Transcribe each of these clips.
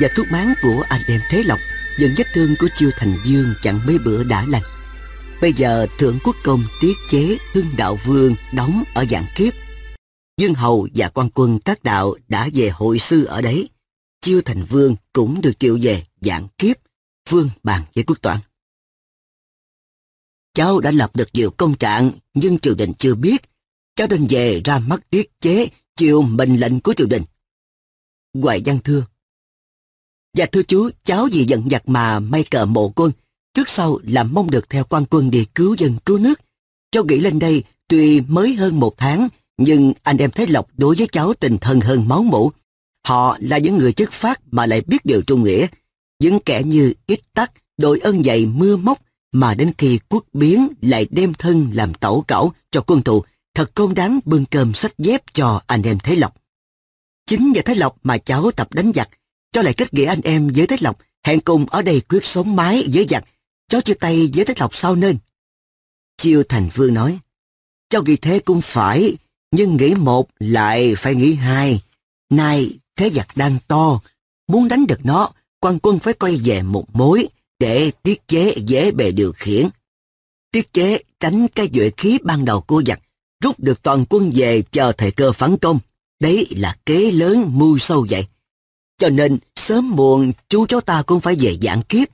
và thuốc máng của anh em Thế Lộc dần vết thương của Chiêu Thành Dương chẳng mấy bữa đã lành. Bây giờ Thượng Quốc Công tiết chế Hưng Đạo Vương đóng ở dạng kiếp. Dương Hầu và quan quân các đạo đã về hội sư ở đấy. Chiêu Thành Vương cũng được triệu về dạng kiếp. Vương bàn với quốc toản. Cháu đã lập được nhiều công trạng nhưng triều đình chưa biết. Cháu nên về ra mắt tiết chế chịu mệnh lệnh của triều đình. Hoài Văn Thưa Dạ thưa chú, cháu vì giận giặc mà may cờ mộ quân, trước sau là mong được theo quan quân đi cứu dân cứu nước. Cháu nghĩ lên đây, tuy mới hơn một tháng, nhưng anh em thấy Lộc đối với cháu tình thân hơn máu mủ. Họ là những người chất phát mà lại biết điều trung nghĩa. Những kẻ như ít tắc, đội ơn dạy mưa móc, mà đến khi quốc biến lại đem thân làm tẩu cẩu cho quân thù, thật công đáng bưng cơm sách dép cho anh em Thế Lộc. Chính nhờ Thế Lộc mà cháu tập đánh giặc, Cháu lại kết nghĩa anh em với Thế Lộc, hẹn cùng ở đây quyết sống mái với giặc. Cháu chia tay với Thế Lộc sau nên. Chiêu Thành Vương nói, cháu nghĩ thế cũng phải, nhưng nghĩ một lại phải nghĩ hai. Nay, thế giặc đang to, muốn đánh được nó, quan quân phải quay về một mối để tiết chế dễ bề điều khiển. Tiết chế tránh cái duệ khí ban đầu của giặc, rút được toàn quân về chờ thời cơ phản công. Đấy là kế lớn mưu sâu vậy. Cho nên sớm muộn chú cháu ta cũng phải về giảng kiếp.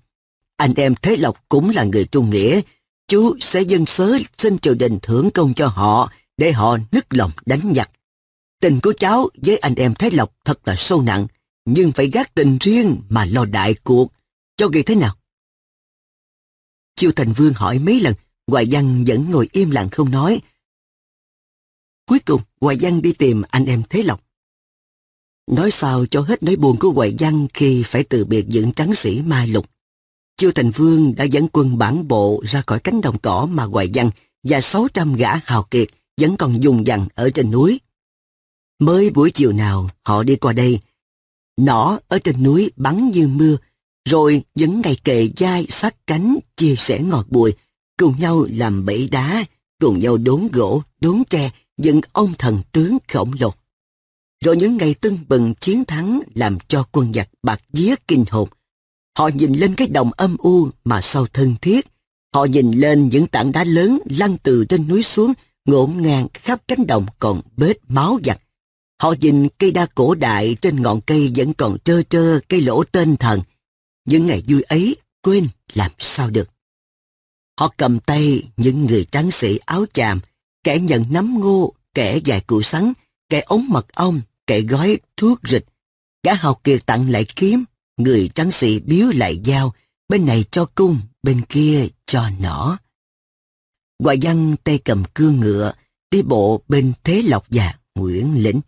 Anh em Thế Lộc cũng là người trung nghĩa. Chú sẽ dân sớ xin triều đình thưởng công cho họ để họ nức lòng đánh giặc. Tình của cháu với anh em Thế Lộc thật là sâu nặng, nhưng phải gác tình riêng mà lo đại cuộc. Cho kỳ thế nào? Chiêu Thành Vương hỏi mấy lần, Hoài Văn vẫn ngồi im lặng không nói. Cuối cùng, Hoài Văn đi tìm anh em Thế Lộc. Nói sao cho hết nỗi buồn của Huệ Văn khi phải từ biệt những trắng sĩ Mai Lục. Chưa Thành Vương đã dẫn quân bản bộ ra khỏi cánh đồng cỏ mà Huệ Văn và 600 gã hào kiệt vẫn còn dùng dằn ở trên núi. Mới buổi chiều nào họ đi qua đây, nỏ ở trên núi bắn như mưa, rồi những ngày kề dai sát cánh chia sẻ ngọt bùi, cùng nhau làm bẫy đá, cùng nhau đốn gỗ, đốn tre, dựng ông thần tướng khổng lồ. Rồi những ngày tưng bừng chiến thắng làm cho quân giặc bạc día kinh hồn. Họ nhìn lên cái đồng âm u mà sâu thân thiết. Họ nhìn lên những tảng đá lớn lăn từ trên núi xuống, ngổn ngang khắp cánh đồng còn bết máu giặc. Họ nhìn cây đa cổ đại trên ngọn cây vẫn còn trơ trơ cây lỗ tên thần. Những ngày vui ấy quên làm sao được. Họ cầm tay những người tráng sĩ áo chàm, kẻ nhận nắm ngô, kẻ dài củ sắn, kẻ ống mật ong, kệ gói thuốc rịch. Gã học kiệt tặng lại kiếm, người trắng sĩ biếu lại dao, bên này cho cung, bên kia cho nỏ. Ngoại văn tay cầm cương ngựa, đi bộ bên thế lộc và Nguyễn Lĩnh.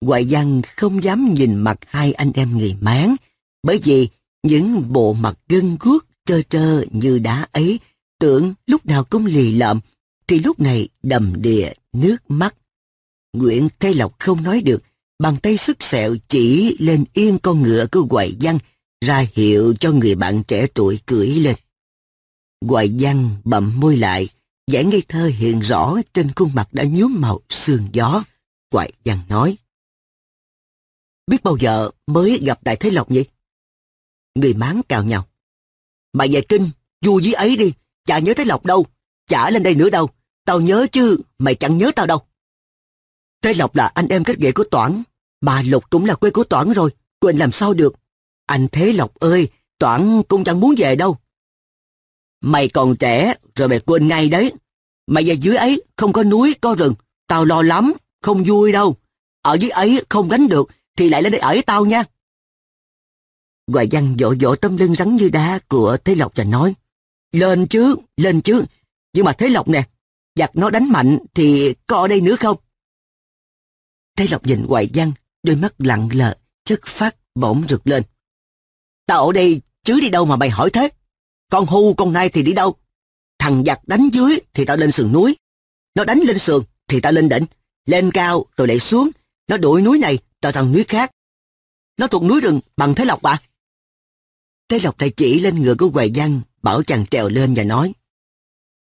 Ngoại văn không dám nhìn mặt hai anh em người máng bởi vì những bộ mặt gân guốc trơ trơ như đá ấy tưởng lúc nào cũng lì lợm, thì lúc này đầm đìa nước mắt. Nguyễn Thế Lộc không nói được, bàn tay sức sẹo chỉ lên yên con ngựa cứ quậy văn, ra hiệu cho người bạn trẻ tuổi cưỡi lên. Quậy văn bậm môi lại, vẻ ngây thơ hiện rõ trên khuôn mặt đã nhuốm màu sương gió. Quậy văn nói. Biết bao giờ mới gặp Đại Thế Lộc vậy? Người máng cào nhau. Mà về kinh, vui với ấy đi, chả nhớ Thế Lộc đâu, chả lên đây nữa đâu. Tao nhớ chứ, mày chẳng nhớ tao đâu. Thế Lộc là anh em kết nghĩa của Toản, mà Lục cũng là quê của Toản rồi, quên làm sao được. Anh Thế Lộc ơi, Toản cũng chẳng muốn về đâu. Mày còn trẻ, rồi mày quên ngay đấy. Mày về dưới ấy không có núi, có rừng. Tao lo lắm, không vui đâu. Ở dưới ấy không đánh được, thì lại lên đây ở tao nha. Hoài Văn vỗ vỗ tấm lưng rắn như đá của Thế Lộc và nói. Lên chứ, lên chứ. Nhưng mà Thế Lộc nè, giặc nó đánh mạnh thì có ở đây nữa không? Thế Lộc nhìn Hoài Văn đôi mắt lặng lờ, chất phát bỗng rực lên. Tao ở đây chứ đi đâu mà mày hỏi thế? Con hu con nai thì đi đâu? Thằng giặc đánh dưới thì tao lên sườn núi. Nó đánh lên sườn thì tao lên đỉnh. Lên cao rồi lại xuống. Nó đuổi núi này tao sang núi khác. Nó thuộc núi rừng bằng Thế Lộc à? Thế Lộc lại chỉ lên ngựa của Hoài Văn bảo chàng trèo lên và nói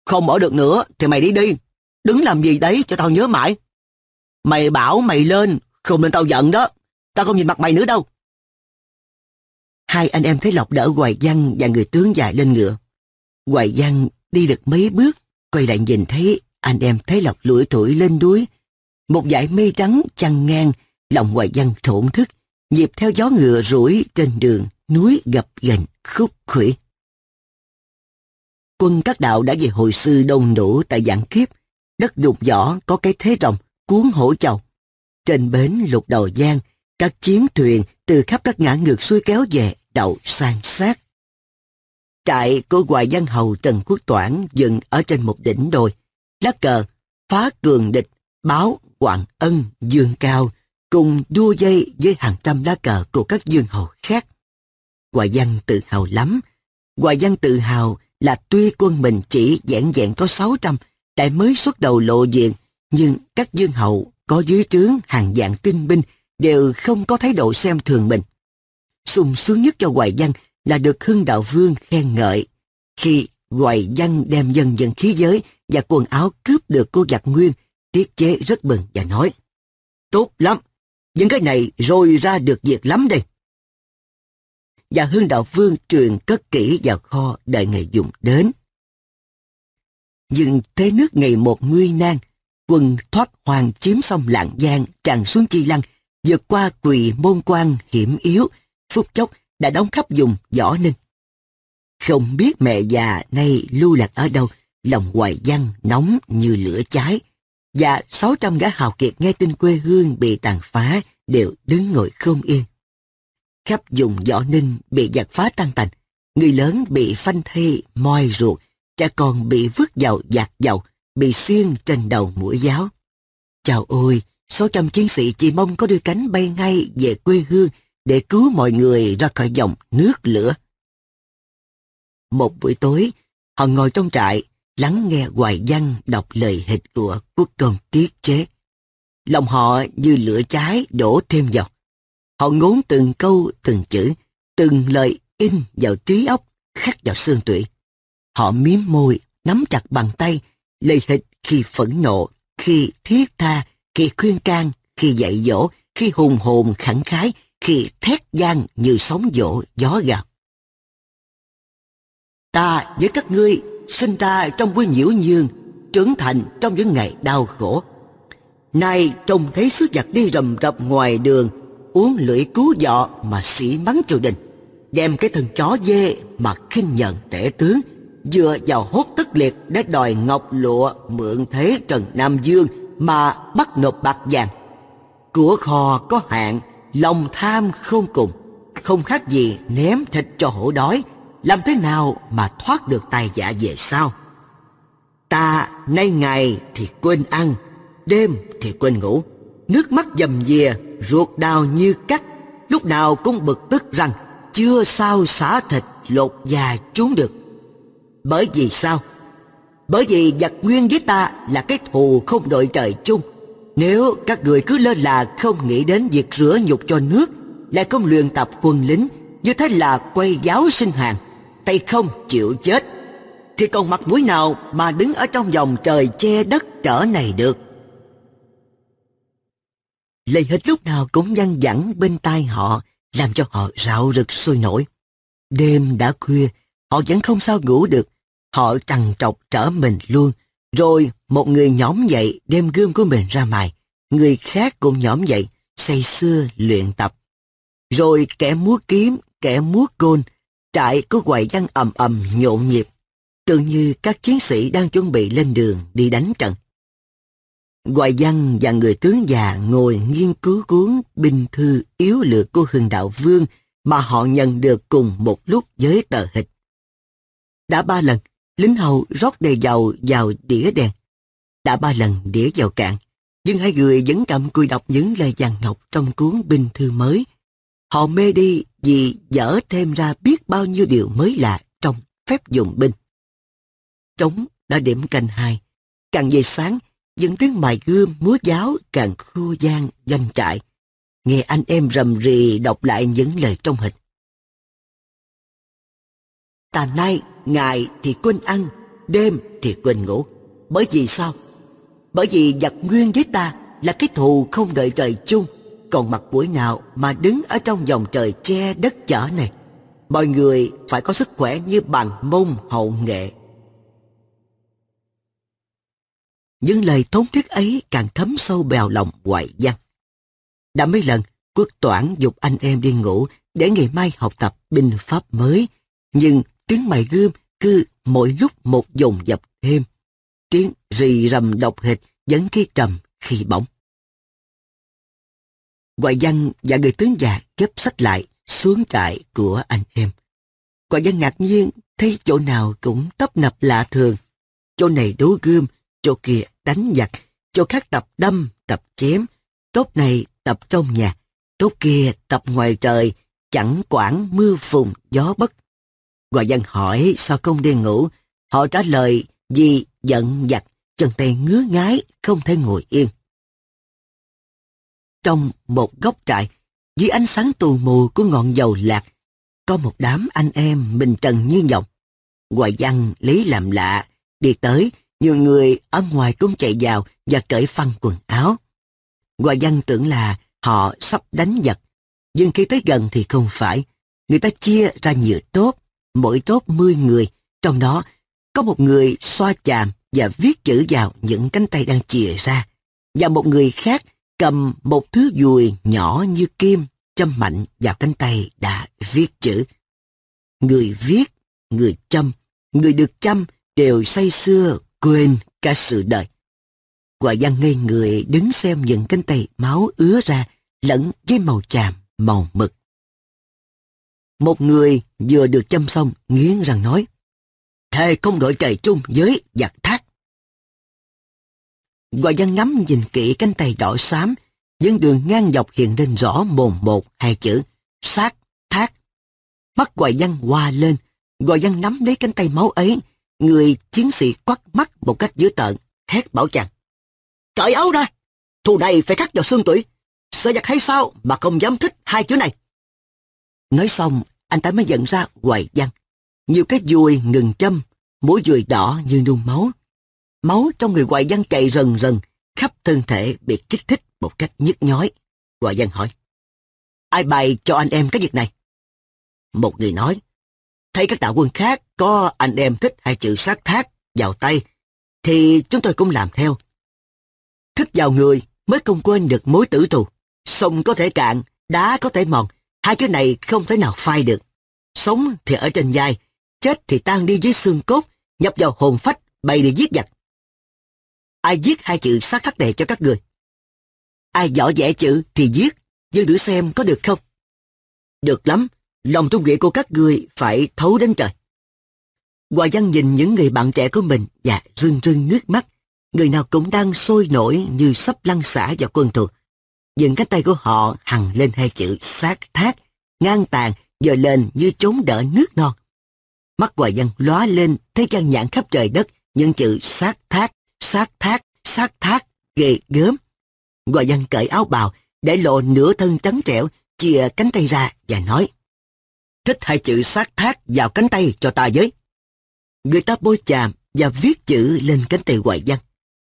Không bỏ được nữa thì mày đi đi. Đứng làm gì đấy cho tao nhớ mãi. Mày bảo mày lên không nên tao giận đó. Tao không nhìn mặt mày nữa đâu. Hai anh em thấy Lộc đỡ Hoài Văn và người tướng dài lên ngựa. Hoài Văn đi được mấy bước, quay lại nhìn thấy anh em thấy Lộc lủi thủi lên đuối. Một dải mây trắng chăn ngang, lòng Hoài Văn thổn thức, nhịp theo gió ngựa rủi trên đường, núi gập ghềnh khúc khủy. Quân các đạo đã về hồi sư đông đủ tại dạng kiếp, đất đục giỏ có cái thế rồng, cuốn hổ chầu trên bến lục đầu giang, các chiến thuyền từ khắp các ngã ngược xuôi kéo về đậu san sát. Trại của Hoài Văn Hầu Trần Quốc Toản dừng ở trên một đỉnh đồi. Lá cờ, phá cường địch, báo, hoàng ân, dương cao, cùng đua dây với hàng trăm lá cờ của các dương hầu khác. Hoài Văn tự hào lắm. Hoài Văn tự hào là tuy quân mình chỉ dẹn dẹn có 600, lại mới xuất đầu lộ diện, nhưng các dương hậu có dưới trướng hàng dạng tinh binh đều không có thái độ xem thường mình. Sung sướng nhất cho Hoài Văn là được Hưng Đạo Vương khen ngợi. Khi Hoài Văn đem dần dần khí giới và quần áo cướp được cô giặc nguyên, tiết chế rất mừng và nói Tốt lắm, những cái này rồi ra được việc lắm đây. Và Hưng Đạo Vương truyền cất kỹ vào kho đợi ngày dùng đến. Nhưng thế nước ngày một nguy nan, quân thoát hoàng chiếm xong lạng giang tràn xuống chi lăng, vượt qua quỳ môn quan hiểm yếu, phút chốc đã đóng khắp vùng võ ninh. Không biết mẹ già nay lưu lạc ở đâu, lòng hoài văn nóng như lửa cháy. Và sáu trăm gã hào kiệt nghe tin quê hương bị tàn phá đều đứng ngồi không yên. Khắp vùng võ ninh bị giặc phá tan tành, người lớn bị phanh thây moi ruột, trẻ con bị vứt vào giặc dầu, bị xiên trên đầu mũi giáo. Chào ôi, số trăm chiến sĩ chỉ mong có đôi cánh bay ngay về quê hương để cứu mọi người ra khỏi dòng nước lửa. Một buổi tối, họ ngồi trong trại, lắng nghe hoài văn đọc lời hịch của quốc công tiết chế. Lòng họ như lửa cháy đổ thêm dầu. Họ ngốn từng câu, từng chữ, từng lời in vào trí óc, khắc vào xương tủy. Họ miếm môi, nắm chặt bàn tay, lời hịch khi phẫn nộ, khi thiết tha, khi khuyên can, khi dạy dỗ, khi hùng hồn khẳng khái, khi thét gian như sóng dỗ gió gặp. Ta với các ngươi sinh ta trong buổi nhiễu nhương, trưởng thành trong những ngày đau khổ. Nay trông thấy sứ giặc đi rầm rập ngoài đường, uống lưỡi cứu dọ mà sĩ mắng triều đình, đem cái thân chó dê mà khinh nhận tể tướng, dựa vào hốt tức liệt để đòi ngọc lụa mượn thế Trần Nam Dương mà bắt nộp bạc vàng. Của kho có hạn, lòng tham không cùng, không khác gì ném thịt cho hổ đói, làm thế nào mà thoát được tài giả về sau. Ta nay ngày thì quên ăn, đêm thì quên ngủ, nước mắt dầm dìa, ruột đau như cắt, lúc nào cũng bực tức rằng chưa sao xả thịt lột da chúng được. Bởi vì sao? Bởi vì giặc nguyên với ta là cái thù không đội trời chung. Nếu các người cứ lơ là không nghĩ đến việc rửa nhục cho nước, lại không luyện tập quân lính, như thế là quay giáo sinh hàng, tay không chịu chết. Thì còn mặt mũi nào mà đứng ở trong vòng trời che đất trở này được? Lời hịch lúc nào cũng văng vẳng bên tai họ, làm cho họ rạo rực sôi nổi. Đêm đã khuya, họ vẫn không sao ngủ được, Họ trằn trọc trở mình luôn. Rồi một người nhóm dậy đem gươm của mình ra mài. Người khác cũng nhóm dậy, say xưa luyện tập. Rồi kẻ múa kiếm, kẻ múa côn, trại có quậy văn ầm ầm nhộn nhịp. tự như các chiến sĩ đang chuẩn bị lên đường đi đánh trận. Hoài Văn và người tướng già ngồi nghiên cứu cuốn binh thư yếu lược của Hưng Đạo Vương mà họ nhận được cùng một lúc với tờ hịch. Đã ba lần, lính hầu rót đầy dầu vào đĩa đèn. Đã ba lần đĩa vào cạn, nhưng hai người vẫn cầm cùi đọc những lời vàng ngọc trong cuốn binh thư mới. Họ mê đi vì dở thêm ra biết bao nhiêu điều mới lạ trong phép dùng binh. Trống đã điểm canh hai. Càng về sáng, những tiếng mài gươm múa giáo càng khua gian danh trại. Nghe anh em rầm rì đọc lại những lời trong hình. Tà nay Ngày thì quên ăn Đêm thì quên ngủ Bởi vì sao? Bởi vì giặc nguyên với ta Là cái thù không đợi trời chung Còn mặt buổi nào mà đứng Ở trong dòng trời che đất chở này Mọi người phải có sức khỏe Như bằng mông hậu nghệ Những lời thống thiết ấy Càng thấm sâu bèo lòng hoài văn Đã mấy lần Quốc Toản dục anh em đi ngủ để ngày mai học tập binh pháp mới, nhưng tiếng mày gươm cứ mỗi lúc một dồn dập thêm. Tiếng rì rầm độc hệt dẫn khi trầm khi bỏng. Ngoại văn và người tướng già ghép sách lại xuống trại của anh em. Ngoại văn ngạc nhiên thấy chỗ nào cũng tấp nập lạ thường. Chỗ này đố gươm, chỗ kia đánh giặc, chỗ khác tập đâm, tập chém. Tốt này tập trong nhà, tốt kia tập ngoài trời, chẳng quản mưa phùn gió bất. Hòa dân hỏi sao không đi ngủ. Họ trả lời vì giận giặt, chân tay ngứa ngái, không thể ngồi yên. Trong một góc trại, dưới ánh sáng tù mù của ngọn dầu lạc, có một đám anh em bình trần như nhộng. Hoài dân lấy làm lạ, đi tới, nhiều người ở ngoài cũng chạy vào và cởi phân quần áo. Hoài dân tưởng là họ sắp đánh giặc, nhưng khi tới gần thì không phải. Người ta chia ra nhiều tốt, mỗi tốt 10 người, trong đó có một người xoa chạm và viết chữ vào những cánh tay đang chìa ra, và một người khác cầm một thứ dùi nhỏ như kim châm mạnh vào cánh tay đã viết chữ. Người viết, người châm, người được châm đều say xưa quên cả sự đời. Quả văn ngây người đứng xem những cánh tay máu ứa ra lẫn với màu chàm, màu mực một người vừa được chăm xong nghiến răng nói thề không đội trời chung với giặc thác. Hoài dân ngắm nhìn kỹ cánh tay đỏ xám, những đường ngang dọc hiện lên rõ mồn một hai chữ, sát, thác. Mắt Hoài dân hoa lên, Hoài dân nắm lấy cánh tay máu ấy, người chiến sĩ quắt mắt một cách dữ tợn, hét bảo chàng. Trời ấu ra, thù này phải khắc vào xương tuổi, sợ giặc hay sao mà không dám thích hai chữ này. Nói xong, anh ta mới nhận ra hoài văn. Nhiều cái dùi ngừng châm, mũi dùi đỏ như nung máu. Máu trong người hoài văn chạy rần rần, khắp thân thể bị kích thích một cách nhức nhói. Hoài văn hỏi, ai bày cho anh em cái việc này? Một người nói, thấy các đạo quân khác có anh em thích hai chữ sát thác vào tay, thì chúng tôi cũng làm theo. Thích vào người mới không quên được mối tử tù. Sông có thể cạn, đá có thể mòn, Hai cái này không thể nào phai được. Sống thì ở trên vai, chết thì tan đi dưới xương cốt, nhập vào hồn phách, bay đi giết giặc. Ai viết hai chữ sát khắc đề cho các người? Ai rõ vẽ chữ thì viết dư thử xem có được không? Được lắm, lòng trung nghĩa của các người phải thấu đến trời. Hòa Văn nhìn những người bạn trẻ của mình và rưng rưng nước mắt, người nào cũng đang sôi nổi như sắp lăn xả vào quân thường dựng cánh tay của họ hằng lên hai chữ sát thác, ngang tàn, dời lên như chống đỡ nước non. Mắt hoài dân lóa lên, thấy gian nhãn khắp trời đất, những chữ sát thác, sát thác, sát thác, ghê gớm. Hoài dân cởi áo bào, để lộ nửa thân trắng trẻo, chìa cánh tay ra và nói. Thích hai chữ sát thác vào cánh tay cho ta với. Người ta bôi chàm và viết chữ lên cánh tay hoài dân.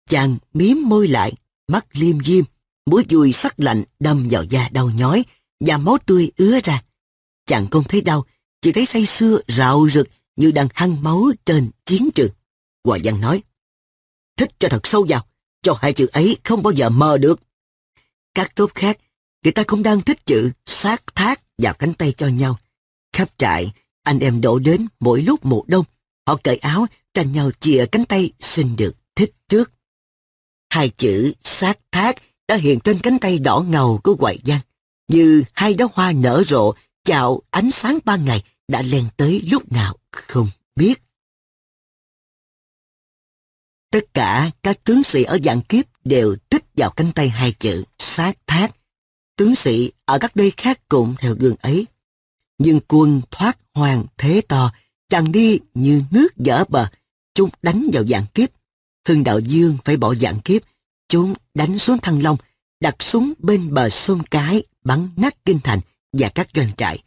Chàng miếm môi lại, mắt liêm diêm, mũi dùi sắc lạnh đâm vào da đau nhói và máu tươi ứa ra. Chàng không thấy đau, chỉ thấy say sưa rạo rực như đang hăng máu trên chiến trường. Hòa Văn nói, thích cho thật sâu vào, cho hai chữ ấy không bao giờ mờ được. Các tốt khác, người ta cũng đang thích chữ sát thác vào cánh tay cho nhau. Khắp trại, anh em đổ đến mỗi lúc một đông, họ cởi áo tranh nhau chìa cánh tay xin được thích trước. Hai chữ sát thác đã hiện trên cánh tay đỏ ngầu của Hoài Giang, như hai đóa hoa nở rộ chào ánh sáng ban ngày đã len tới lúc nào không biết. Tất cả các tướng sĩ ở dạng kiếp đều tích vào cánh tay hai chữ sát thác. Tướng sĩ ở các nơi khác cũng theo gương ấy. Nhưng quân thoát hoàng thế to, chàng đi như nước dở bờ, chúng đánh vào dạng kiếp. Hưng đạo dương phải bỏ dạng kiếp chúng đánh xuống Thăng Long, đặt súng bên bờ sông Cái, bắn nát kinh thành và các doanh trại.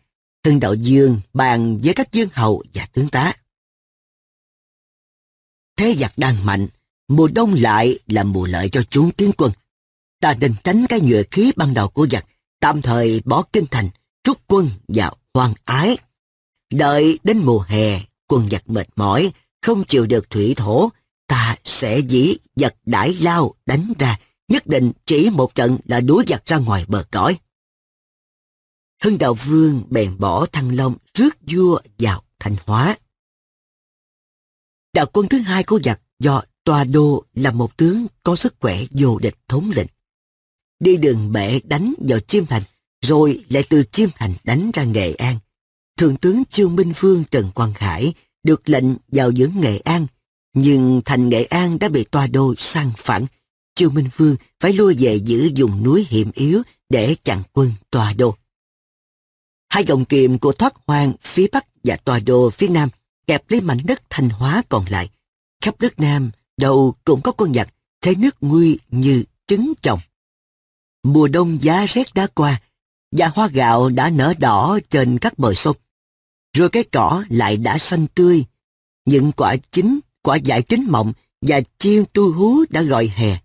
Hưng Đạo Dương bàn với các dương hầu và tướng tá. Thế giặc đang mạnh, mùa đông lại là mùa lợi cho chúng tiến quân. Ta nên tránh cái nhựa khí ban đầu của giặc, tạm thời bỏ kinh thành, rút quân vào hoang ái. Đợi đến mùa hè, quân giặc mệt mỏi, không chịu được thủy thổ, sẽ dĩ giật đãi lao đánh ra, nhất định chỉ một trận là đuối giặt ra ngoài bờ cõi. Hưng Đạo Vương bèn bỏ Thăng Long rước vua vào Thanh Hóa. Đạo quân thứ hai của giặc do Tòa Đô là một tướng có sức khỏe vô địch thống lĩnh. Đi đường bể đánh vào Chiêm Thành, rồi lại từ Chiêm Thành đánh ra Nghệ An. Thượng tướng Trương Minh Vương Trần Quang Khải được lệnh vào dưỡng Nghệ An, nhưng thành Nghệ An đã bị tòa đô sang phản. Chu Minh Vương phải lui về giữ dùng núi hiểm yếu để chặn quân tòa đô. Hai gọng kiềm của thoát hoang phía bắc và tòa đô phía nam kẹp lấy mảnh đất thanh hóa còn lại. Khắp đất nam, đầu cũng có con giặc, thấy nước nguy như trứng chồng. Mùa đông giá rét đã qua, và hoa gạo đã nở đỏ trên các bờ sông. Rồi cái cỏ lại đã xanh tươi, những quả chín quả dại chín mộng và chim tu hú đã gọi hè.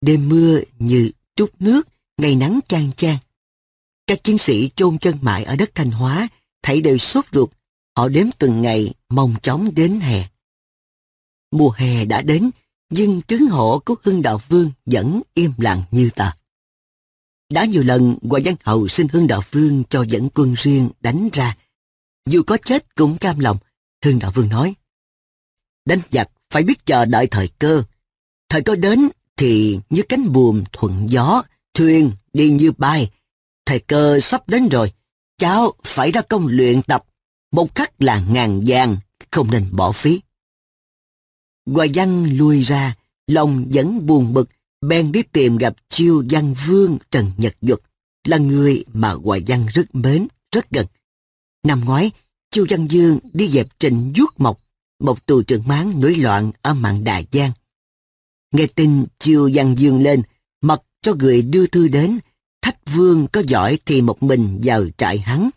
Đêm mưa như chút nước, ngày nắng chang chang. Các chiến sĩ chôn chân mãi ở đất Thanh Hóa, thấy đều sốt ruột, họ đếm từng ngày mong chóng đến hè. Mùa hè đã đến, nhưng tướng hộ của Hưng Đạo Vương vẫn im lặng như tờ. Đã nhiều lần qua Văn Hầu xin Hưng Đạo Vương cho dẫn quân riêng đánh ra. Dù có chết cũng cam lòng, Hưng Đạo Vương nói đánh giặc phải biết chờ đợi thời cơ. Thời cơ đến thì như cánh buồm thuận gió, thuyền đi như bay. Thời cơ sắp đến rồi, cháu phải ra công luyện tập, một khắc là ngàn vàng, không nên bỏ phí. Hoài văn lui ra, lòng vẫn buồn bực, bèn đi tìm gặp chiêu văn vương Trần Nhật Duật, là người mà Hoài văn rất mến, rất gần. Năm ngoái, chiêu văn dương đi dẹp trình vuốt mộc một tù trưởng máng nổi loạn ở mạng Đà Giang. Nghe tin chiêu văn dương lên, mặc cho người đưa thư đến, thách vương có giỏi thì một mình vào trại hắn.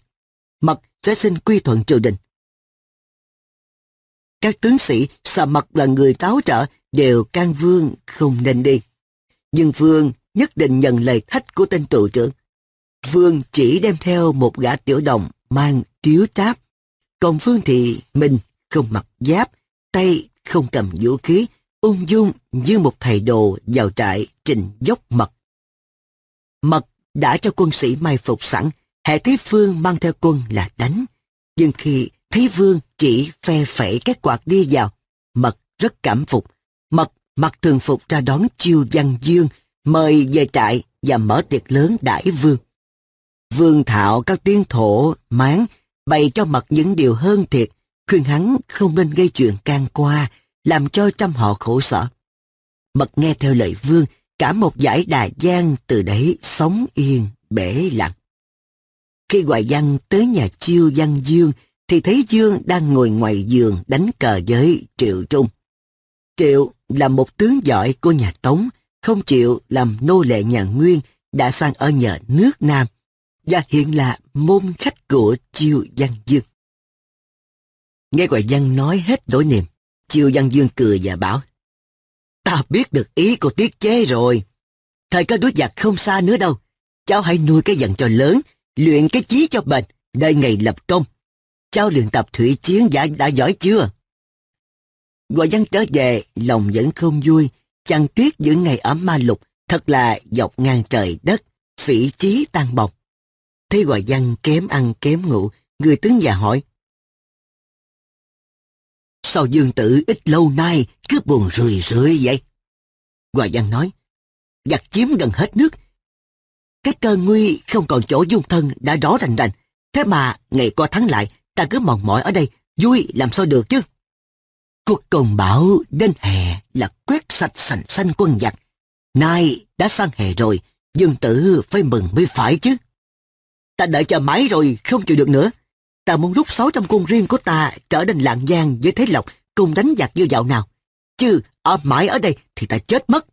Mật sẽ xin quy thuận triều đình. Các tướng sĩ sợ mật là người táo trợ đều can vương không nên đi. Nhưng vương nhất định nhận lời thách của tên tù trưởng. Vương chỉ đem theo một gã tiểu đồng mang tiếu tráp. Còn Vương thì mình không mặc giáp, tay không cầm vũ khí, ung dung như một thầy đồ vào trại trình dốc mật. Mật đã cho quân sĩ mai phục sẵn, hệ thấy Phương mang theo quân là đánh. Nhưng khi thấy Vương chỉ phe phẩy các quạt đi vào, Mật rất cảm phục. Mật mặc thường phục ra đón chiêu văn dương, mời về trại và mở tiệc lớn đãi Vương. Vương thạo các tiếng thổ, máng, bày cho Mật những điều hơn thiệt, khuyên hắn không nên gây chuyện can qua, làm cho trăm họ khổ sở. Mật nghe theo lời vương, cả một giải đà giang từ đấy sống yên, bể lặng. Khi Hoài Văn tới nhà chiêu Văn Dương, thì thấy Dương đang ngồi ngoài giường đánh cờ với Triệu Trung. Triệu là một tướng giỏi của nhà Tống, không chịu làm nô lệ nhà Nguyên, đã sang ở nhờ nước Nam, và hiện là môn khách của chiêu Văn Dương. Nghe Hoài Văn nói hết nỗi niềm, Chiêu Văn Dương cười và bảo, Ta biết được ý của tiết chế rồi. Thời có đuối giặc không xa nữa đâu. Cháu hãy nuôi cái giận cho lớn, luyện cái chí cho bền, đợi ngày lập công. Cháu luyện tập thủy chiến đã, đã giỏi chưa? Hoài Văn trở về, lòng vẫn không vui, chăn tiếc những ngày ở ma lục, thật là dọc ngang trời đất, phỉ trí tan bọc. Thấy Hoài Văn kém ăn kém ngủ, người tướng già hỏi, Sao dương tử ít lâu nay cứ buồn rười rượi vậy? Hòa văn nói, giặc chiếm gần hết nước. Cái cơ nguy không còn chỗ dung thân đã rõ rành rành. Thế mà ngày qua thắng lại, ta cứ mòn mỏi ở đây, vui làm sao được chứ? Cuộc cồn bão đến hè là quét sạch sành xanh quân giặc. Nay đã sang hè rồi, dương tử phải mừng mới phải chứ. Ta đợi chờ mãi rồi không chịu được nữa ta muốn rút 600 quân riêng của ta trở đến Lạng Giang với Thế Lộc cùng đánh giặc dư dạo nào. Chứ ở mãi ở đây thì ta chết mất.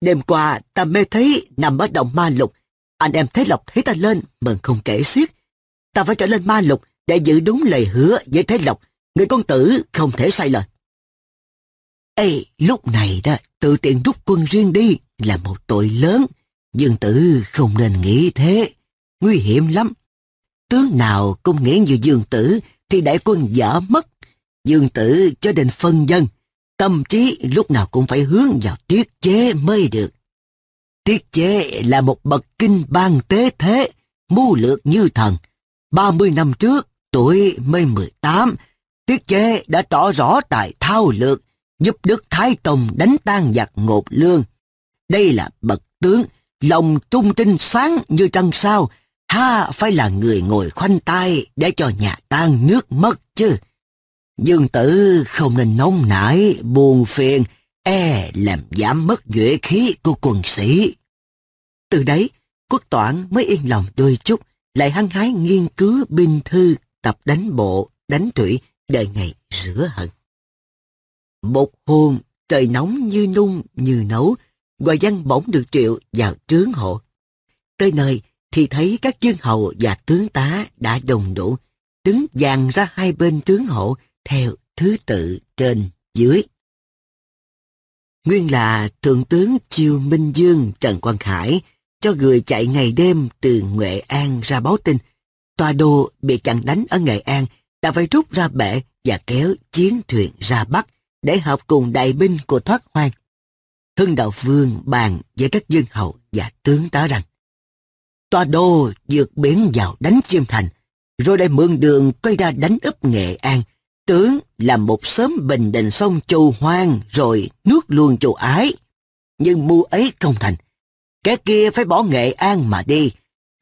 Đêm qua ta mê thấy nằm ở động ma lục. Anh em Thế Lộc thấy ta lên mừng không kể xiết. Ta phải trở lên ma lục để giữ đúng lời hứa với Thế Lộc. Người con tử không thể sai lời. Ê, lúc này đó, tự tiện rút quân riêng đi là một tội lớn. Dương tử không nên nghĩ thế. Nguy hiểm lắm tướng nào cũng nghĩ như dương tử thì đại quân dở mất. Dương tử cho đến phân dân, tâm trí lúc nào cũng phải hướng vào tiết chế mới được. Tiết chế là một bậc kinh ban tế thế, mưu lược như thần. 30 năm trước, tuổi mới 18, tiết chế đã tỏ rõ tài thao lược, giúp Đức Thái Tông đánh tan giặc ngột lương. Đây là bậc tướng, lòng trung trinh sáng như trăng sao, ha phải là người ngồi khoanh tay để cho nhà tan nước mất chứ. Dương tử không nên nóng nảy, buồn phiền, e làm giảm mất duệ khí của quân sĩ. Từ đấy, quốc toản mới yên lòng đôi chút, lại hăng hái nghiên cứu binh thư, tập đánh bộ, đánh thủy, đợi ngày rửa hận. Một hôm, trời nóng như nung, như nấu, Hoài Văn bỗng được triệu vào trướng hộ. Tới nơi, thì thấy các chương hầu và tướng tá đã đồng đủ, đứng dàn ra hai bên tướng hộ theo thứ tự trên dưới. Nguyên là Thượng tướng Chiêu Minh Dương Trần Quang Khải cho người chạy ngày đêm từ Nghệ An ra báo tin. Tòa đô bị chặn đánh ở Nghệ An đã phải rút ra bệ và kéo chiến thuyền ra Bắc để hợp cùng đại binh của Thoát Hoang. Hưng Đạo Vương bàn với các dương hầu và tướng tá rằng toa đô vượt biển vào đánh Chiêm Thành, rồi lại mượn đường quay ra đánh úp Nghệ An. Tướng làm một sớm bình định sông châu hoang rồi nước luôn châu Ái. Nhưng mưu ấy không thành. Kẻ kia phải bỏ Nghệ An mà đi.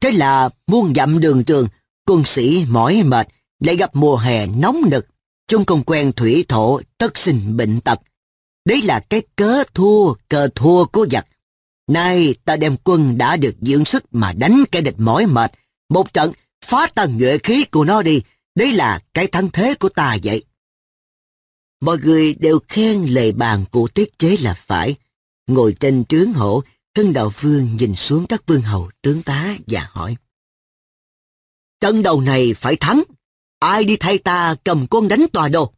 Thế là muôn dặm đường trường, quân sĩ mỏi mệt, lại gặp mùa hè nóng nực. Chúng công quen thủy thổ, tất sinh bệnh tật. Đấy là cái cớ thua, cờ thua của giặc. Nay ta đem quân đã được dưỡng sức mà đánh kẻ địch mỏi mệt. Một trận phá tầng nhuệ khí của nó đi. Đấy là cái thắng thế của ta vậy. Mọi người đều khen lời bàn của tiết chế là phải. Ngồi trên trướng hổ, thân đạo vương nhìn xuống các vương hầu tướng tá và hỏi. Trận đầu này phải thắng. Ai đi thay ta cầm quân đánh tòa đồ?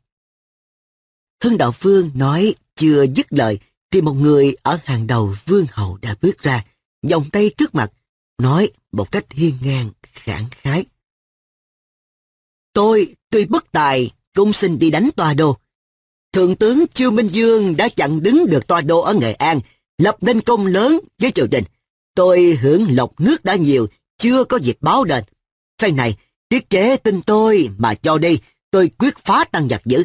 Hưng đạo vương nói chưa dứt lời thì một người ở hàng đầu vương hầu đã bước ra, vòng tay trước mặt, nói một cách hiên ngang, khẳng khái. Tôi tuy bất tài, cũng xin đi đánh tòa đô. Thượng tướng Chiêu Minh Dương đã chặn đứng được tòa đô ở Nghệ An, lập nên công lớn với triều đình. Tôi hưởng lộc nước đã nhiều, chưa có dịp báo đền. Phen này, tiết chế tin tôi mà cho đi, tôi quyết phá tăng giặc dữ.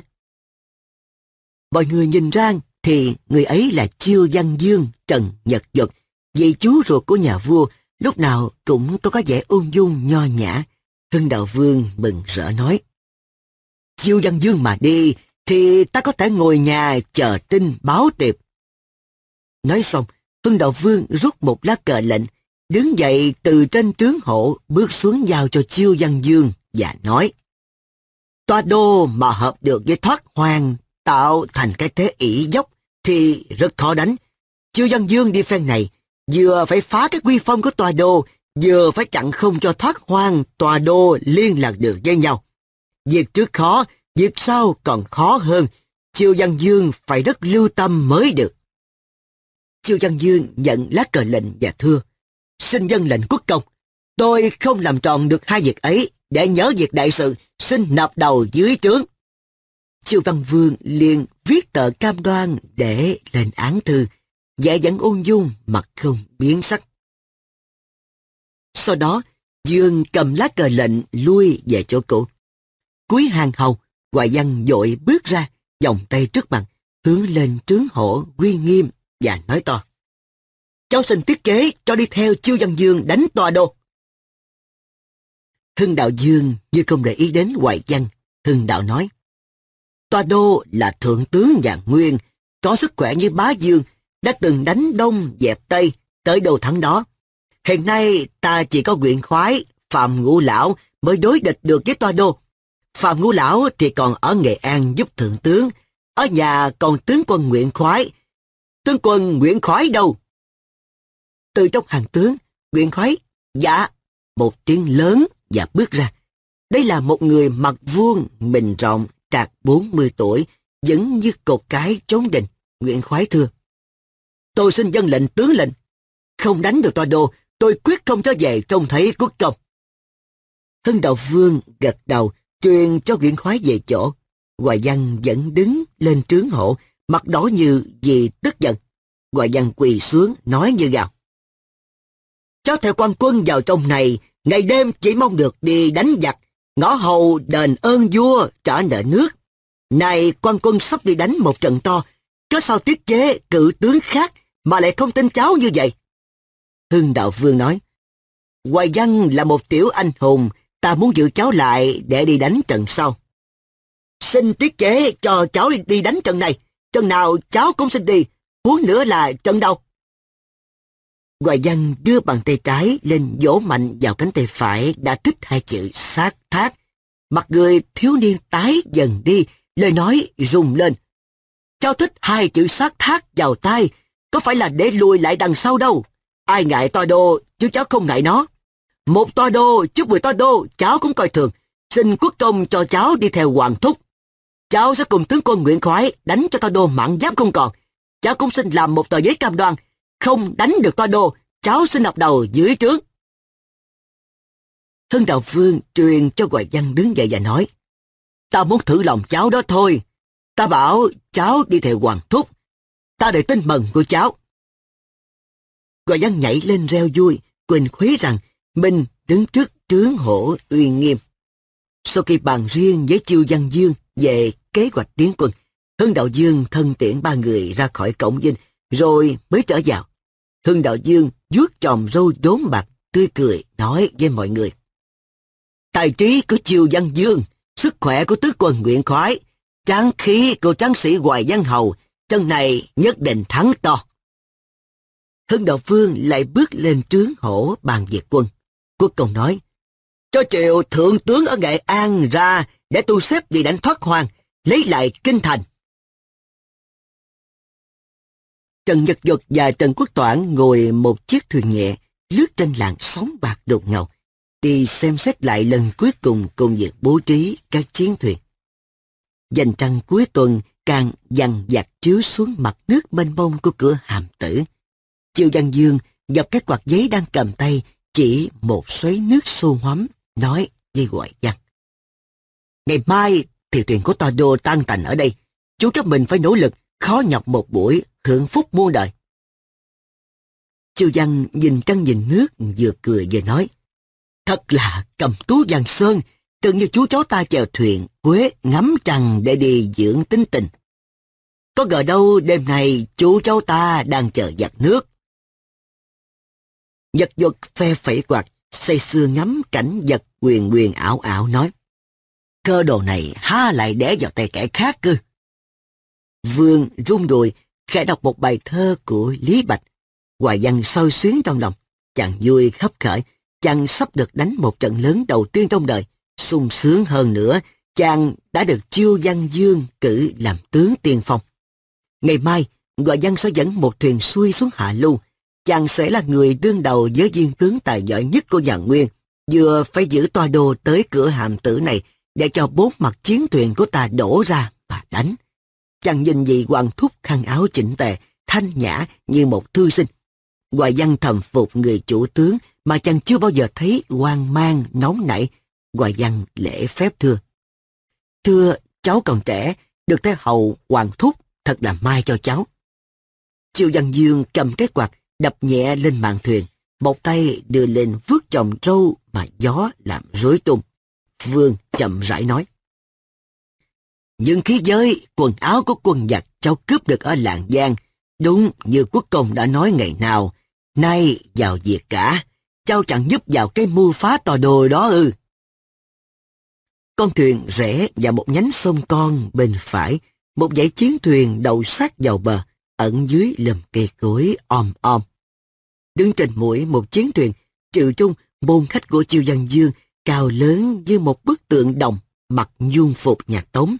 Mọi người nhìn Rang thì người ấy là Chiêu Văn Dương Trần Nhật Duật, vị chú ruột của nhà vua, lúc nào cũng có có vẻ ung dung nho nhã. Hưng Đạo Vương mừng rỡ nói. Chiêu Văn Dương mà đi, thì ta có thể ngồi nhà chờ tin báo tiệp. Nói xong, Hưng Đạo Vương rút một lá cờ lệnh, đứng dậy từ trên tướng hộ bước xuống giao cho Chiêu Văn Dương và nói. Toa đô mà hợp được với thoát hoàng tạo thành cái thế ỷ dốc thì rất khó đánh. Chiêu Văn Dương đi phen này, vừa phải phá cái quy phong của tòa đô, vừa phải chặn không cho thoát hoang tòa đô liên lạc được với nhau. Việc trước khó, việc sau còn khó hơn. Chiêu Văn Dương phải rất lưu tâm mới được. Chiêu Văn Dương nhận lá cờ lệnh và thưa. Xin dân lệnh quốc công, tôi không làm tròn được hai việc ấy để nhớ việc đại sự, xin nạp đầu dưới trướng. Chiêu Văn Vương liền viết tờ cam đoan để lên án thư, dạy dẫn ung dung mặt không biến sắc. Sau đó, Dương cầm lá cờ lệnh lui về chỗ cũ. Cuối hàng hầu, Hoài Văn dội bước ra, vòng tay trước mặt, hướng lên trướng hổ uy nghiêm và nói to. Cháu xin thiết kế cho đi theo Chiêu Văn Dương đánh tòa đô. Hưng đạo Dương như không để ý đến Hoài Văn, Hưng đạo nói. Toa Đô là thượng tướng nhà Nguyên, có sức khỏe như bá dương, đã từng đánh đông dẹp Tây, tới đầu thắng đó. Hiện nay ta chỉ có quyện khoái, Phạm Ngũ Lão mới đối địch được với Toa Đô. Phạm Ngũ Lão thì còn ở Nghệ An giúp thượng tướng, ở nhà còn tướng quân Nguyễn Khoái. Tướng quân Nguyễn Khoái đâu? Từ trong hàng tướng, Nguyễn Khoái, dạ, một tiếng lớn và bước ra. Đây là một người mặt vuông, mình rộng, trạc 40 tuổi, vẫn như cột cái chống đình, nguyện khoái thưa. Tôi xin dân lệnh tướng lệnh, không đánh được tòa đô, tôi quyết không cho về trông thấy quốc công. Hưng đạo vương gật đầu, truyền cho nguyện khoái về chỗ. Hoài văn vẫn đứng lên trướng hộ, mặt đỏ như vì tức giận. Hoài văn quỳ xuống, nói như gào. Cháu theo quan quân vào trong này, ngày đêm chỉ mong được đi đánh giặc ngõ hầu đền ơn vua trả nợ nước. Này quan quân sắp đi đánh một trận to, cớ sao tiết chế cự tướng khác mà lại không tin cháu như vậy? Hưng Đạo Vương nói, Hoài Văn là một tiểu anh hùng, ta muốn giữ cháu lại để đi đánh trận sau. Xin tiết chế cho cháu đi đánh trận này, trận nào cháu cũng xin đi, huống nữa là trận đâu. Hoài Văn đưa bàn tay trái lên vỗ mạnh vào cánh tay phải đã thích hai chữ sát thác. Mặt người thiếu niên tái dần đi, lời nói rung lên. Cháu thích hai chữ sát thác vào tay, có phải là để lùi lại đằng sau đâu. Ai ngại to đô, chứ cháu không ngại nó. Một to đô, chứ mười to đô, cháu cũng coi thường. Xin quốc công cho cháu đi theo hoàng thúc. Cháu sẽ cùng tướng quân Nguyễn Khoái đánh cho to đô mạng giáp không còn. Cháu cũng xin làm một tờ giấy cam đoan, không đánh được toa đô, cháu xin đọc đầu dưới trước Hưng Đạo vương truyền cho Hoài Văn đứng dậy và nói, ta muốn thử lòng cháu đó thôi. Ta bảo cháu đi theo Hoàng Thúc, ta để tin mừng của cháu. Hoài Văn nhảy lên reo vui, quỳnh khuấy rằng mình đứng trước trướng hổ uy nghiêm. Sau khi bàn riêng với Chiêu Văn Dương về kế hoạch tiến quân, Hưng Đạo Dương thân tiễn ba người ra khỏi cổng dinh, rồi mới trở vào. Hưng Đạo Dương vuốt chòm râu đốm bạc, tươi cười nói với mọi người. Tài trí của Triều Văn Dương, sức khỏe của tứ quân nguyện khoái, tráng khí của tráng sĩ Hoài Văn Hầu, chân này nhất định thắng to. Hưng Đạo Phương lại bước lên trướng hổ bàn việc quân. Quốc công nói, cho triệu thượng tướng ở Nghệ An ra để tu xếp vì đánh thoát hoàng, lấy lại kinh thành. Trần Nhật Duật và Trần Quốc Toản ngồi một chiếc thuyền nhẹ, lướt trên làn sóng bạc đột ngầu, đi xem xét lại lần cuối cùng công việc bố trí các chiến thuyền. Dành trăng cuối tuần càng dằn dặt chiếu xuống mặt nước mênh mông của cửa hàm tử. Chiều Văn Dương gặp cái quạt giấy đang cầm tay, chỉ một xoáy nước xô hóm nói với gọi văn. Ngày mai thì thuyền của Toa Đô tan tành ở đây. Chú các mình phải nỗ lực, khó nhọc một buổi hưởng phúc muôn đời. Chiêu văn nhìn trăng nhìn nước vừa cười vừa nói. Thật là cầm tú vàng sơn, tự như chú cháu ta chèo thuyền, quế ngắm trăng để đi dưỡng tính tình. Có ngờ đâu đêm nay chú cháu ta đang chờ giặt nước. Giật giật phe phẩy quạt, say sưa ngắm cảnh giật quyền quyền ảo ảo nói. Cơ đồ này ha lại đẻ vào tay kẻ khác cơ. Vương rung đùi, khẽ đọc một bài thơ của Lý Bạch. Hoài Văn sôi xuyến trong lòng, chàng vui khắp khởi, chàng sắp được đánh một trận lớn đầu tiên trong đời. sung sướng hơn nữa, chàng đã được chiêu văn dương cử làm tướng tiên phong. Ngày mai, Hoài Văn sẽ dẫn một thuyền xuôi xuống Hạ Lưu. Chàng sẽ là người đương đầu với viên tướng tài giỏi nhất của nhà Nguyên, vừa phải giữ toa đồ tới cửa hàm tử này để cho bốn mặt chiến thuyền của ta đổ ra và đánh. Chẳng nhìn gì hoàng thúc khăn áo chỉnh tề, thanh nhã như một thư sinh. Hoài văn thầm phục người chủ tướng mà chàng chưa bao giờ thấy hoang mang, nóng nảy. Hoài văn lễ phép thưa. Thưa, cháu còn trẻ, được thế hậu hoàng thúc, thật là may cho cháu. triệu văn dương cầm cái quạt, đập nhẹ lên mạn thuyền. Một tay đưa lên vước chồng trâu mà gió làm rối tung. Vương chậm rãi nói những khí giới, quần áo của quân giặc cháu cướp được ở làng Giang, đúng như quốc công đã nói ngày nào, nay vào việc cả, cháu chẳng giúp vào cái mưu phá tòa đồ đó ư. Con thuyền rẽ vào một nhánh sông con bên phải, một dãy chiến thuyền đầu sát vào bờ, ẩn dưới lùm cây cối om om. Đứng trên mũi một chiến thuyền, triệu trung môn khách của triều văn dương cao lớn như một bức tượng đồng mặc nhung phục nhà tống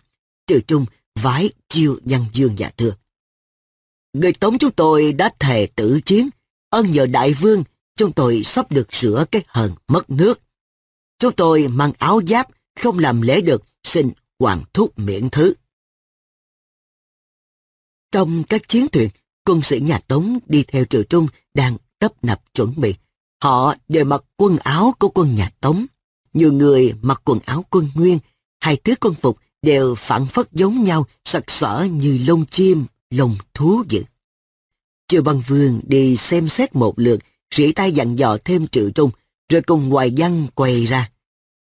trừ trung vái chiêu nhân dương dạ thưa. Người tống chúng tôi đã thề tử chiến, ơn nhờ đại vương chúng tôi sắp được sửa cái hờn mất nước. Chúng tôi mang áo giáp, không làm lễ được, xin hoàng thúc miễn thứ. Trong các chiến thuyền, quân sĩ nhà Tống đi theo triều Trung đang tấp nập chuẩn bị. Họ đều mặc quần áo của quân nhà Tống. Nhiều người mặc quần áo quân nguyên, hay thứ quân phục đều phản phất giống nhau, sặc sỡ như lông chim, lông thú dữ. Triều Văn Vương đi xem xét một lượt, rỉ tay dặn dò thêm triệu trung, rồi cùng ngoài văn quầy ra.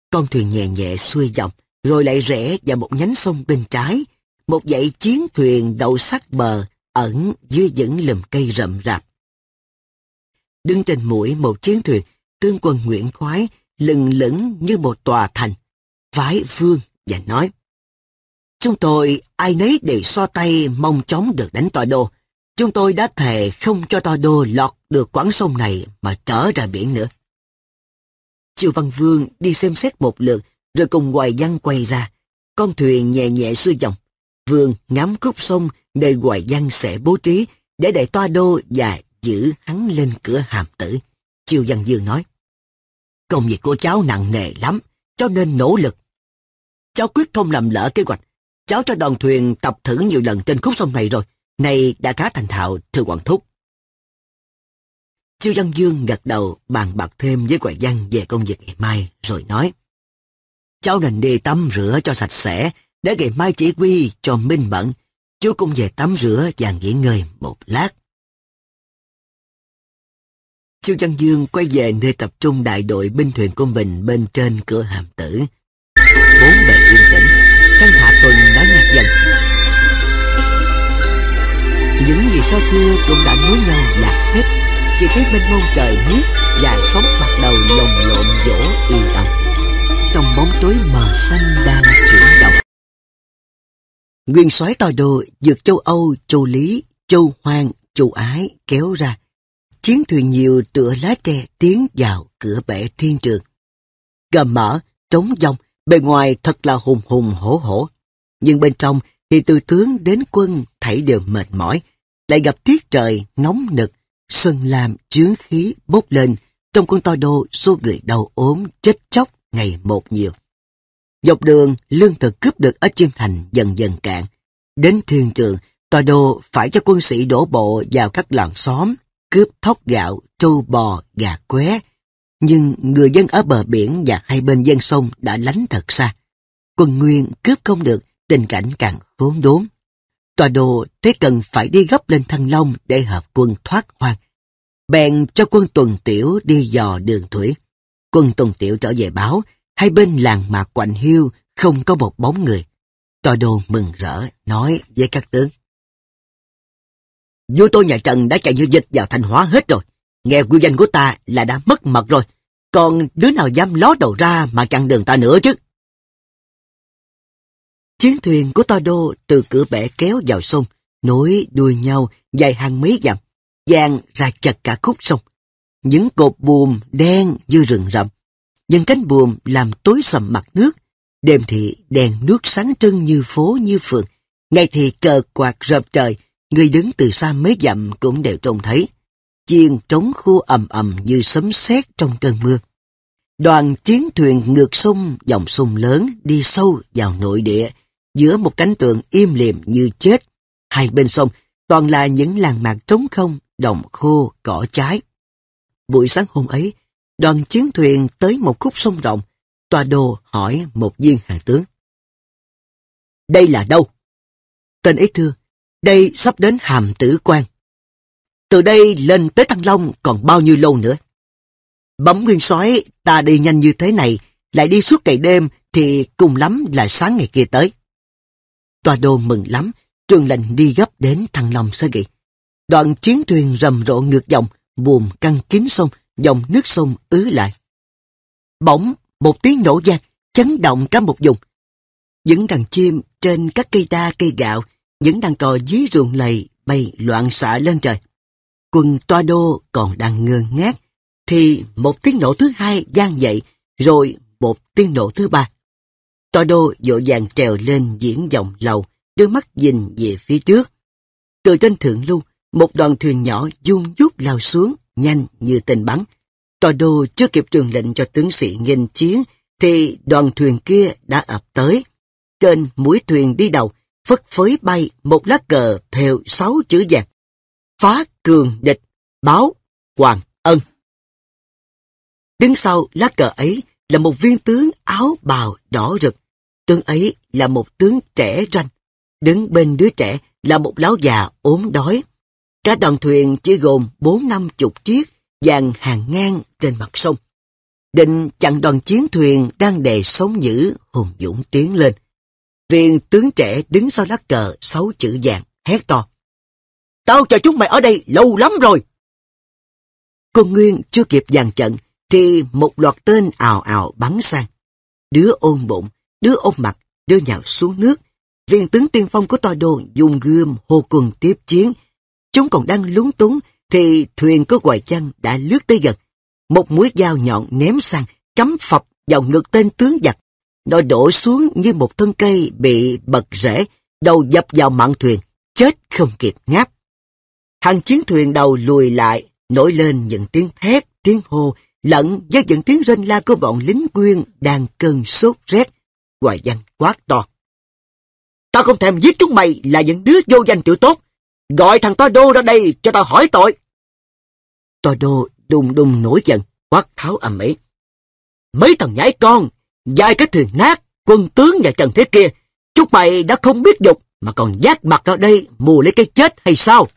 Con thuyền nhẹ nhẹ xuôi dòng, rồi lại rẽ vào một nhánh sông bên trái. Một dãy chiến thuyền đậu sát bờ, ẩn dưới những lùm cây rậm rạp. Đứng trên mũi một chiến thuyền, tướng quân Nguyễn Khoái lừng lững như một tòa thành, vái vương và nói Chúng tôi ai nấy đều so tay mong chóng được đánh tòa đô. Chúng tôi đã thề không cho tòa đô lọt được quãng sông này mà trở ra biển nữa. chiều Văn Vương đi xem xét một lượt rồi cùng hoài văn quay ra. Con thuyền nhẹ nhẹ xuôi dòng. Vương ngắm khúc sông nơi hoài văn sẽ bố trí để đại toa đô và giữ hắn lên cửa hàm tử. chiều Văn vương nói, Công việc của cháu nặng nề lắm, cháu nên nỗ lực. Cháu quyết không làm lỡ kế hoạch, Cháu cho đoàn thuyền tập thử nhiều lần trên khúc sông này rồi, nay đã khá thành thạo, thưa Hoàng Thúc. Chiêu Văn Dương gật đầu bàn bạc thêm với Hoàng Văn về công việc ngày mai, rồi nói. Cháu nên đi tắm rửa cho sạch sẽ, để ngày mai chỉ huy cho minh mẫn. Chú cũng về tắm rửa và nghỉ ngơi một lát. Chiêu Văn Dương quay về nơi tập trung đại đội binh thuyền của mình bên trên cửa hàm tử. Bốn bề yên tĩnh, tuần đã nhạt dần những gì sao thưa cũng đã nối nhau lạc hết chỉ thấy bên mông trời miết và sóng bắt đầu lồng lộn dỗ y ầm trong bóng tối mờ xanh đang chuyển động nguyên soái tọa đồ vượt châu âu châu lý châu hoang châu ái kéo ra chiến thuyền nhiều tựa lá tre tiến vào cửa bể thiên trường gầm mở trống dòng bề ngoài thật là hùng hùng hổ hổ nhưng bên trong thì từ tướng đến quân thảy đều mệt mỏi. Lại gặp tiết trời nóng nực, xuân làm chướng khí bốc lên, trong quân to đô số người đau ốm chết chóc ngày một nhiều. Dọc đường, lương thực cướp được ở chim Thành dần dần cạn. Đến thiên trường, tòa đô phải cho quân sĩ đổ bộ vào các làng xóm, cướp thóc gạo, trâu bò, gà qué. Nhưng người dân ở bờ biển và hai bên dân sông đã lánh thật xa. Quân Nguyên cướp không được, tình cảnh càng khốn đốn. Tòa đồ thấy cần phải đi gấp lên Thăng Long để hợp quân thoát hoang. Bèn cho quân tuần tiểu đi dò đường thủy. Quân tuần tiểu trở về báo, hai bên làng mà quạnh hiu không có một bóng người. Tòa đồ mừng rỡ, nói với các tướng. Vua tôi nhà Trần đã chạy như dịch vào thành hóa hết rồi. Nghe quy danh của ta là đã mất mật rồi. Còn đứa nào dám ló đầu ra mà chặn đường ta nữa chứ? Chiến thuyền của Todo từ cửa bể kéo vào sông, nối đuôi nhau dài hàng mấy dặm, giang ra chật cả khúc sông. Những cột buồm đen như rừng rậm, những cánh buồm làm tối sầm mặt nước, đêm thì đèn nước sáng trưng như phố như phường, ngày thì cờ quạt rợp trời, người đứng từ xa mấy dặm cũng đều trông thấy. Chiên trống khu ầm ầm như sấm sét trong cơn mưa. Đoàn chiến thuyền ngược sông, dòng sông lớn đi sâu vào nội địa, giữa một cánh tượng im lìm như chết. Hai bên sông toàn là những làng mạc trống không, đồng khô, cỏ trái. Buổi sáng hôm ấy, đoàn chiến thuyền tới một khúc sông rộng, tòa đồ hỏi một viên hàng tướng. Đây là đâu? Tên ấy thưa, đây sắp đến hàm tử quan. Từ đây lên tới Thăng Long còn bao nhiêu lâu nữa? Bấm nguyên sói, ta đi nhanh như thế này, lại đi suốt ngày đêm thì cùng lắm là sáng ngày kia tới. Tòa đô mừng lắm, trường lệnh đi gấp đến Thăng Long sẽ gị. Đoạn chiến thuyền rầm rộ ngược dòng, buồm căng kín sông, dòng nước sông ứ lại. Bỗng, một tiếng nổ vang chấn động cả một vùng. Những đàn chim trên các cây đa cây gạo, những đàn cò dí ruộng lầy bay loạn xạ lên trời. Quân toa đô còn đang ngơ ngác, thì một tiếng nổ thứ hai gian dậy, rồi một tiếng nổ thứ ba. Tò đô vội vàng trèo lên diễn dòng lầu, đưa mắt nhìn về phía trước. Từ trên thượng lưu, một đoàn thuyền nhỏ dung dút lao xuống, nhanh như tên bắn. Tò đô chưa kịp truyền lệnh cho tướng sĩ nghênh chiến, thì đoàn thuyền kia đã ập tới. Trên mũi thuyền đi đầu, phất phới bay một lá cờ theo sáu chữ vàng. Phá cường địch, báo, hoàng ân. Đứng sau lá cờ ấy là một viên tướng áo bào đỏ rực, tướng ấy là một tướng trẻ ranh, đứng bên đứa trẻ là một lão già ốm đói. Cả đoàn thuyền chỉ gồm bốn năm chục chiếc dàn hàng ngang trên mặt sông. Định chặn đoàn chiến thuyền đang đề sống dữ hùng dũng tiến lên. Viên tướng trẻ đứng sau lá cờ sáu chữ vàng hét to. Tao chờ chúng mày ở đây lâu lắm rồi. Cô Nguyên chưa kịp dàn trận thì một loạt tên ào ào bắn sang. Đứa ôm bụng, đứa ôm mặt, đưa nhào xuống nước. Viên tướng tiên phong của tòa đồ dùng gươm hô quần tiếp chiến. Chúng còn đang lúng túng thì thuyền có quài chăn đã lướt tới gần. Một mũi dao nhọn ném sang, cắm phập vào ngực tên tướng giặc. Nó đổ xuống như một thân cây bị bật rễ, đầu dập vào mạn thuyền, chết không kịp ngáp. Hàng chiến thuyền đầu lùi lại, nổi lên những tiếng thét, tiếng hô, lẫn với những tiếng rên la của bọn lính quyên đang cơn sốt rét. Hoài Văn quát to. Tao không thèm giết chúng mày là những đứa vô danh tiểu tốt. Gọi thằng To Đô ra đây cho tao hỏi tội. To Đô đùng đùng nổi giận, quát tháo ầm ĩ. Mấy thằng nhãi con, dài cái thuyền nát, quân tướng nhà Trần thế kia, chúng mày đã không biết dục mà còn giác mặt ở đây mù lấy cái chết hay sao?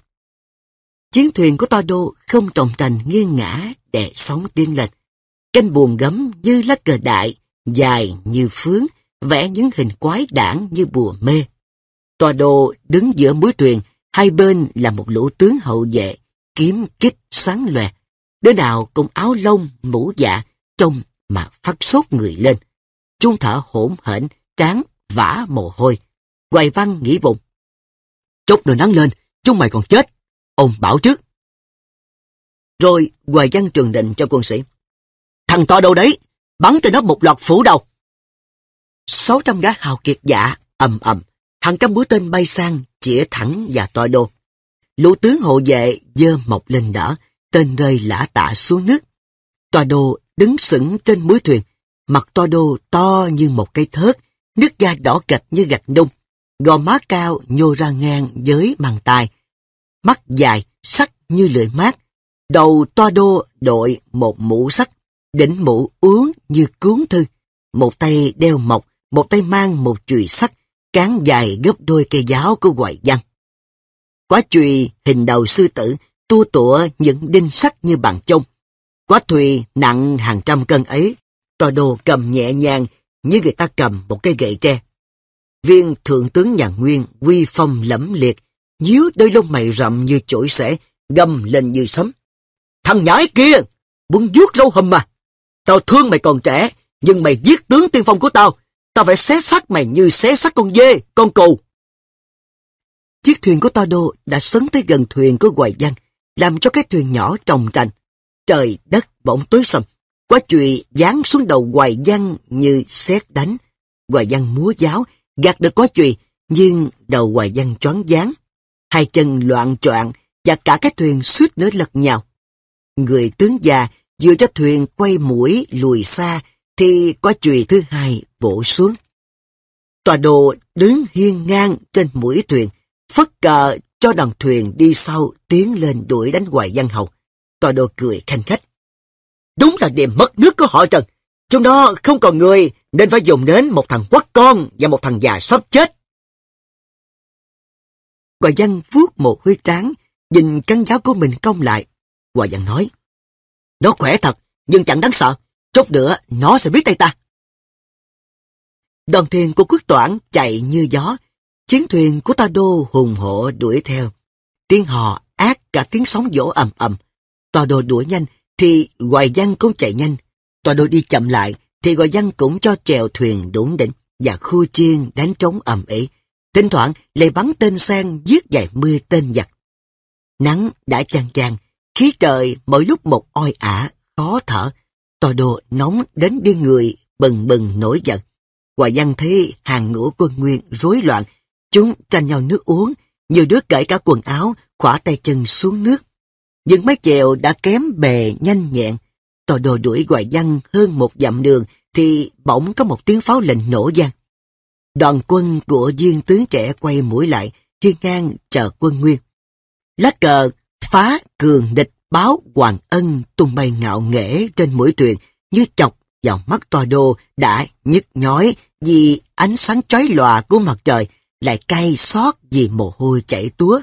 Chiến thuyền của To Đô không trọng trành nghiêng ngã để sóng tiên lệch. Canh buồn gấm như lá cờ đại, dài như phướng, vẽ những hình quái đảng như bùa mê. Tòa đồ đứng giữa mũi thuyền, hai bên là một lũ tướng hậu vệ, kiếm kích sáng loè. Đứa nào cũng áo lông, mũ dạ, trông mà phát sốt người lên. chung thở hỗn hển, tráng, vã mồ hôi. Hoài văn nghĩ bụng. Chốc nồi nắng lên, chúng mày còn chết. Ông bảo trước. Rồi Hoài văn trường định cho quân sĩ. Thằng to đâu đấy, bắn cho nó một loạt phủ đầu. Sáu trăm gã hào kiệt giả ầm ầm, hàng trăm mũi tên bay sang, chĩa thẳng vào toi đô. Lũ tướng hộ vệ dơ mọc lên đỡ, tên rơi lã tả xuống nước. Toi đô đứng sững trên mũi thuyền, mặt toi đô to như một cây thớt, nước da đỏ gạch như gạch nung, gò má cao nhô ra ngang với bàn tay, mắt dài, sắc như lưỡi mát, đầu toa đô đội một mũ sắt, đỉnh mũ uống như cuốn thư, một tay đeo mộc, một tay mang một chùy sắt, cán dài gấp đôi cây giáo của Hoài Văn. Quá chùy hình đầu sư tử, tua tủa những đinh sắt như bàn chông. Quá thùy nặng hàng trăm cân ấy, tòa đồ cầm nhẹ nhàng như người ta cầm một cây gậy tre. Viên thượng tướng nhà Nguyên quy phong lẫm liệt, nhíu đôi lông mày rậm như chổi xẻ, gầm lên như sấm. Thằng nhãi kia, muốn vuốt râu hầm mà. Tao thương mày còn trẻ, nhưng mày giết tướng tiên phong của tao, tao phải xé xác mày như xé xác con dê, con cừu. Chiếc thuyền của Todo đã sấn tới gần thuyền của Hoài Văn, làm cho cái thuyền nhỏ trồng trành. Trời đất bỗng tối sầm, quá chùy giáng xuống đầu Hoài Văn như xét đánh. Hoài Văn múa giáo, gạt được quá chùy, nhưng đầu Hoài Văn choáng váng, hai chân loạn choạng và cả cái thuyền suýt nữa lật nhào. Người tướng già vừa cho thuyền quay mũi lùi xa thì có chùy thứ hai bổ xuống. Tòa đồ đứng hiên ngang trên mũi thuyền, phất cờ cho đoàn thuyền đi sau tiến lên đuổi đánh hoài văn hầu. Tòa đồ cười khanh khách. Đúng là điểm mất nước của họ Trần. Trong đó không còn người nên phải dùng đến một thằng quất con và một thằng già sắp chết. Hoài văn vuốt một huy tráng, nhìn căn giáo của mình cong lại. Hoài văn nói, nó khỏe thật, nhưng chẳng đáng sợ. Chút nữa nó sẽ biết tay ta. Đoàn thuyền của quốc toản chạy như gió, chiến thuyền của ta đô hùng hổ đuổi theo. Tiếng hò ác cả tiếng sóng vỗ ầm ầm. Tòa đồ đuổi nhanh thì hoài văn cũng chạy nhanh. Tòa đồ đi chậm lại thì hoài văn cũng cho trèo thuyền đúng đỉnh và khu chiên đánh trống ầm ĩ. Thỉnh thoảng lại bắn tên sang giết vài mưa tên giặc. Nắng đã chang chang, khí trời mỗi lúc một oi ả, khó thở. Tòa đồ nóng đến điên người, bừng bừng nổi giận. Quả văn thế hàng ngũ quân nguyên rối loạn. Chúng tranh nhau nước uống, nhiều đứa cởi cả quần áo, khỏa tay chân xuống nước. Những mái chèo đã kém bề nhanh nhẹn. Tò đồ đuổi hoài văn hơn một dặm đường thì bỗng có một tiếng pháo lệnh nổ vang. Đoàn quân của viên tướng trẻ quay mũi lại, hiên ngang chờ quân nguyên. Lá cờ phá cường địch báo hoàng ân tung bay ngạo nghễ trên mũi thuyền như chọc Dòng mắt to đô đã nhức nhói vì ánh sáng chói lòa của mặt trời lại cay xót vì mồ hôi chảy túa.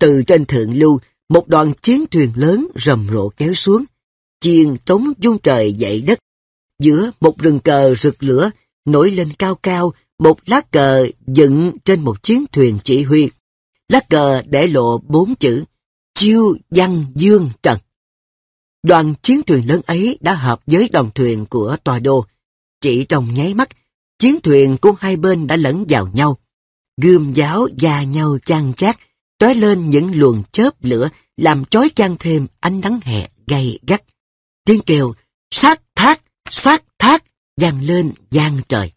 Từ trên thượng lưu, một đoàn chiến thuyền lớn rầm rộ kéo xuống, chiên trống dung trời dậy đất. Giữa một rừng cờ rực lửa, nổi lên cao cao một lá cờ dựng trên một chiến thuyền chỉ huy. Lá cờ để lộ bốn chữ Chiêu Văn Dương Trần. Đoàn chiến thuyền lớn ấy đã hợp với đoàn thuyền của tòa đô. Chỉ trong nháy mắt, chiến thuyền của hai bên đã lẫn vào nhau. Gươm giáo da nhau chan chát, tói lên những luồng chớp lửa làm chói chang thêm ánh nắng hè gay gắt. Tiếng kêu sát thác, sát thác vang lên vang trời.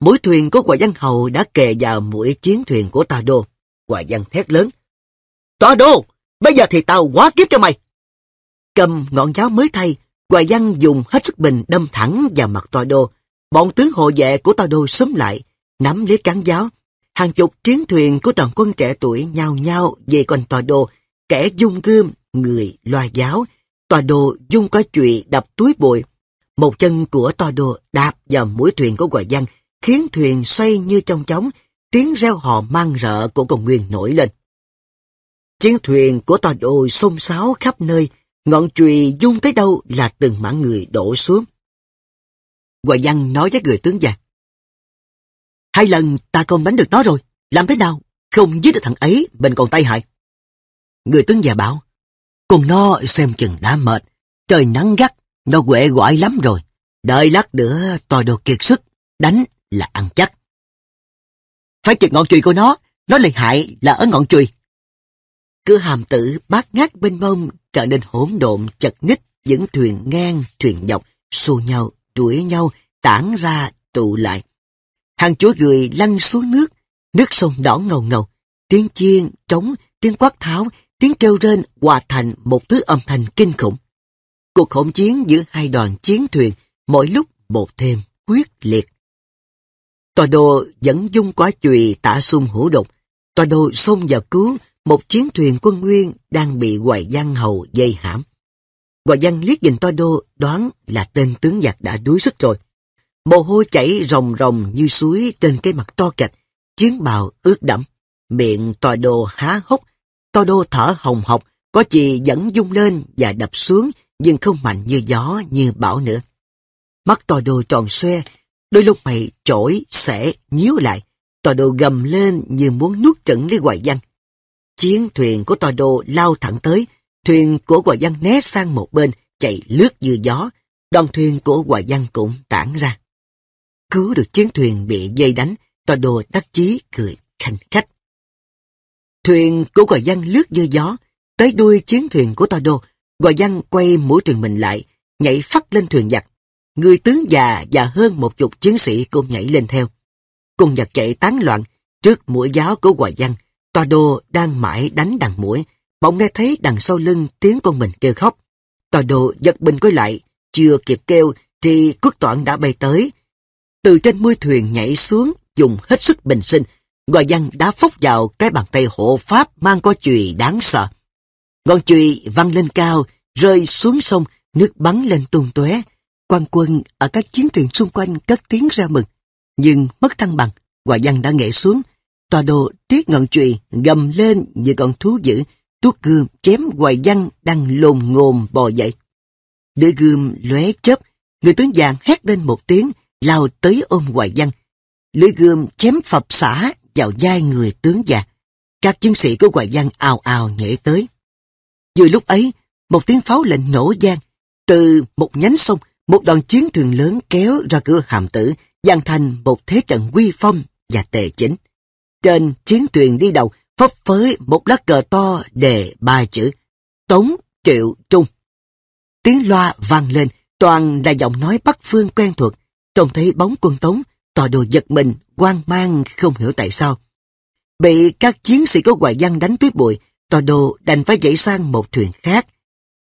Mũi thuyền của quả dân hầu đã kề vào mũi chiến thuyền của tòa đô. Quả dân thét lớn. tòa đô, bây giờ thì tao quá kiếp cho mày cầm ngọn giáo mới thay, Hoài Văn dùng hết sức bình đâm thẳng vào mặt tòa đô. Bọn tướng hộ vệ của tòa đô xúm lại, nắm lấy cán giáo. Hàng chục chiến thuyền của toàn quân trẻ tuổi nhao nhao về con tòa đô, kẻ dung gươm, người loa giáo. Tòa đô dung có chuyện đập túi bụi. Một chân của tòa đô đạp vào mũi thuyền của Hoài Văn, khiến thuyền xoay như trong chóng, tiếng reo hò mang rợ của con Nguyên nổi lên. Chiến thuyền của tòa đô xông xáo khắp nơi, Ngọn chùy dung tới đâu là từng mảng người đổ xuống. Hoài Văn nói với người tướng già. Hai lần ta không đánh được nó rồi, làm thế nào? Không giết được thằng ấy, mình còn tay hại. Người tướng già bảo, còn nó xem chừng đã mệt, trời nắng gắt, nó quệ gọi lắm rồi. Đợi lát nữa tòi đồ kiệt sức, đánh là ăn chắc. Phải trượt ngọn chùy của nó, nó lợi hại là ở ngọn chùy. Cứ hàm tử bát ngát bên mông trở nên hỗn độn chật ních những thuyền ngang, thuyền dọc, xô nhau, đuổi nhau, tản ra, tụ lại. Hàng chúa người lăn xuống nước, nước sông đỏ ngầu ngầu, tiếng chiên, trống, tiếng quát tháo, tiếng kêu rên hòa thành một thứ âm thanh kinh khủng. Cuộc hỗn chiến giữa hai đoàn chiến thuyền mỗi lúc một thêm quyết liệt. Tòa đồ vẫn dung quá chùy tả sung hữu độc. Tòa đồ xông vào cứu, một chiến thuyền quân nguyên đang bị Hoài Giang Hầu dây hãm. Hoài Giang liếc nhìn Toa Đô đoán là tên tướng giặc đã đuối sức rồi. Mồ hôi chảy rồng rồng như suối trên cái mặt to kịch, chiến bào ướt đẫm, miệng Toa Đô há hốc, Toa Đô thở hồng hộc, có chì vẫn dung lên và đập xuống nhưng không mạnh như gió như bão nữa. Mắt Toa Đô tròn xoe, đôi lúc mày chổi sẽ nhíu lại, Toa Đô gầm lên như muốn nuốt chửng lấy Hoài Giang. Chiến thuyền của tòa đồ lao thẳng tới, thuyền của quả văn né sang một bên, chạy lướt như gió, đoàn thuyền của quả văn cũng tản ra. Cứu được chiến thuyền bị dây đánh, tòa đồ đắc chí cười khanh khách. Thuyền của quả văn lướt như gió, tới đuôi chiến thuyền của tòa đồ, quả văn quay mũi thuyền mình lại, nhảy phát lên thuyền giặc. Người tướng già và hơn một chục chiến sĩ cũng nhảy lên theo. Cùng giặc chạy tán loạn trước mũi giáo của quả văn, Tòa đồ đang mãi đánh đằng mũi, bỗng nghe thấy đằng sau lưng tiếng con mình kêu khóc. Tòa đồ giật bình quay lại, chưa kịp kêu thì cước toạn đã bay tới. Từ trên mũi thuyền nhảy xuống, dùng hết sức bình sinh, gò văn đã phốc vào cái bàn tay hộ pháp mang có chùy đáng sợ. Ngọn chùy văng lên cao, rơi xuống sông, nước bắn lên tung tóe. Quan quân ở các chiến thuyền xung quanh cất tiếng ra mừng, nhưng mất thăng bằng, gò văn đã nghệ xuống, tòa đồ tiết ngọn trùy gầm lên như con thú dữ, tuốt gươm chém hoài văn đang lồn ngồm bò dậy. Đứa gươm lóe chớp, người tướng vàng hét lên một tiếng, lao tới ôm hoài văn. Lưỡi gươm chém phập xả vào vai người tướng già. Các chiến sĩ của Hoài văn ào ào nhảy tới. Vừa lúc ấy, một tiếng pháo lệnh nổ gian. Từ một nhánh sông, một đoàn chiến thuyền lớn kéo ra cửa hàm tử, giang thành một thế trận quy phong và tề chính. Trên chiến thuyền đi đầu, phấp phới một lá cờ to đề ba chữ Tống Triệu Trung. Tiếng loa vang lên, toàn là giọng nói bắc phương quen thuộc. Trông thấy bóng quân Tống, Tòa đồ giật mình, quan mang không hiểu tại sao. Bị các chiến sĩ có hoài văn đánh tuyết bụi, Tòa đồ đành phải dậy sang một thuyền khác.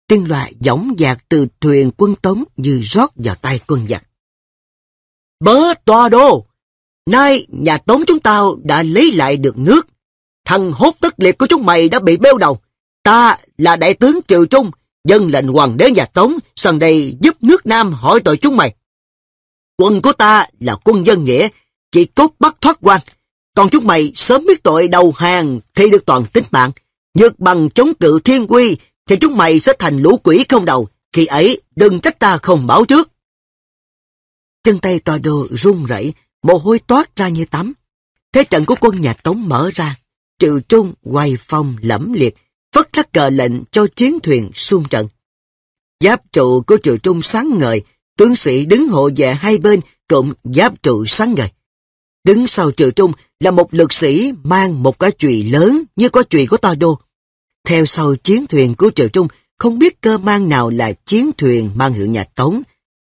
Tiếng loa giỏng dạc từ thuyền quân Tống như rót vào tay quân giặc. Bớ tòa đồ Nay nhà Tống chúng tao đã lấy lại được nước. Thằng hốt tức liệt của chúng mày đã bị bêu đầu. Ta là đại tướng Triều Trung, dân lệnh hoàng đế nhà Tống, sân đây giúp nước Nam hỏi tội chúng mày. Quân của ta là quân dân nghĩa, chỉ cốt bắt thoát quan. Còn chúng mày sớm biết tội đầu hàng thì được toàn tính mạng. Nhược bằng chống cự thiên quy thì chúng mày sẽ thành lũ quỷ không đầu. Khi ấy đừng trách ta không báo trước. Chân tay tòa đồ run rẩy mồ hôi toát ra như tắm. Thế trận của quân nhà Tống mở ra, trừ trung quay phong lẫm liệt, phất lá cờ lệnh cho chiến thuyền xung trận. Giáp trụ của trừ trung sáng ngời, tướng sĩ đứng hộ vệ hai bên cụm giáp trụ sáng ngời. Đứng sau trừ trung là một lực sĩ mang một cái chùy lớn như có chùy của to đô. Theo sau chiến thuyền của trừ trung, không biết cơ mang nào là chiến thuyền mang hiệu nhà Tống,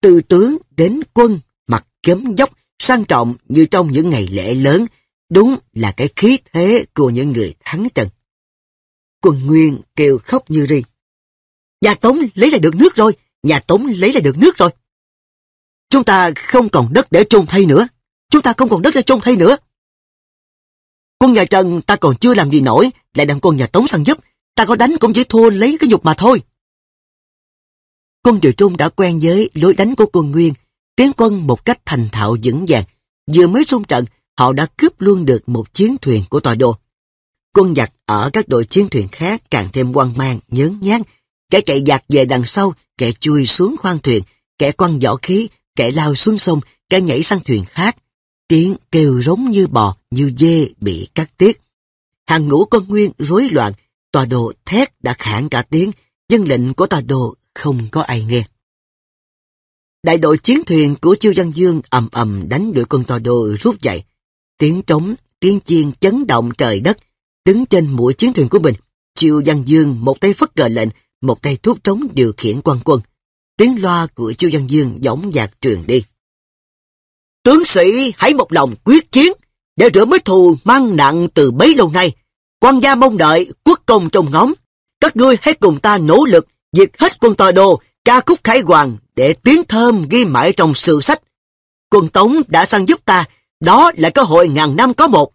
từ tướng đến quân, mặt chấm dốc, sang trọng như trong những ngày lễ lớn, đúng là cái khí thế của những người thắng trận. Quân Nguyên kêu khóc như ri. Nhà Tống lấy lại được nước rồi, nhà Tống lấy lại được nước rồi. Chúng ta không còn đất để chôn thay nữa, chúng ta không còn đất để chôn thay nữa. Quân nhà Trần ta còn chưa làm gì nổi, lại đàn quân nhà Tống sang giúp, ta có đánh cũng chỉ thua lấy cái nhục mà thôi. Quân Triều Trung đã quen với lối đánh của quân Nguyên, Tiến quân một cách thành thạo vững vàng, vừa mới xung trận, họ đã cướp luôn được một chiến thuyền của tòa đô. Quân giặc ở các đội chiến thuyền khác càng thêm quan mang, nhớ nhát. Kẻ chạy giặc về đằng sau, kẻ chui xuống khoang thuyền, kẻ quăng vỏ khí, kẻ lao xuống sông, kẻ nhảy sang thuyền khác. Tiếng kêu rống như bò, như dê bị cắt tiết. Hàng ngũ con nguyên rối loạn, tòa đồ thét đã khản cả tiếng, dân lệnh của tòa đồ không có ai nghe. Đại đội chiến thuyền của Chiêu Văn Dương ầm ầm đánh đuổi quân tòa đô rút dậy. Tiếng trống, tiếng chiên chấn động trời đất. Đứng trên mũi chiến thuyền của mình, Chiêu Văn Dương một tay phất cờ lệnh, một tay thuốc trống điều khiển quan quân. Tiếng loa của Chiêu Văn Dương giống dạc truyền đi. Tướng sĩ hãy một lòng quyết chiến để rửa mối thù mang nặng từ bấy lâu nay. Quan gia mong đợi, quốc công trông ngóng. Các ngươi hãy cùng ta nỗ lực diệt hết quân tòa đô, ca khúc khải hoàng để tiếng thơm ghi mãi trong sử sách. Quân Tống đã săn giúp ta, đó là cơ hội ngàn năm có một.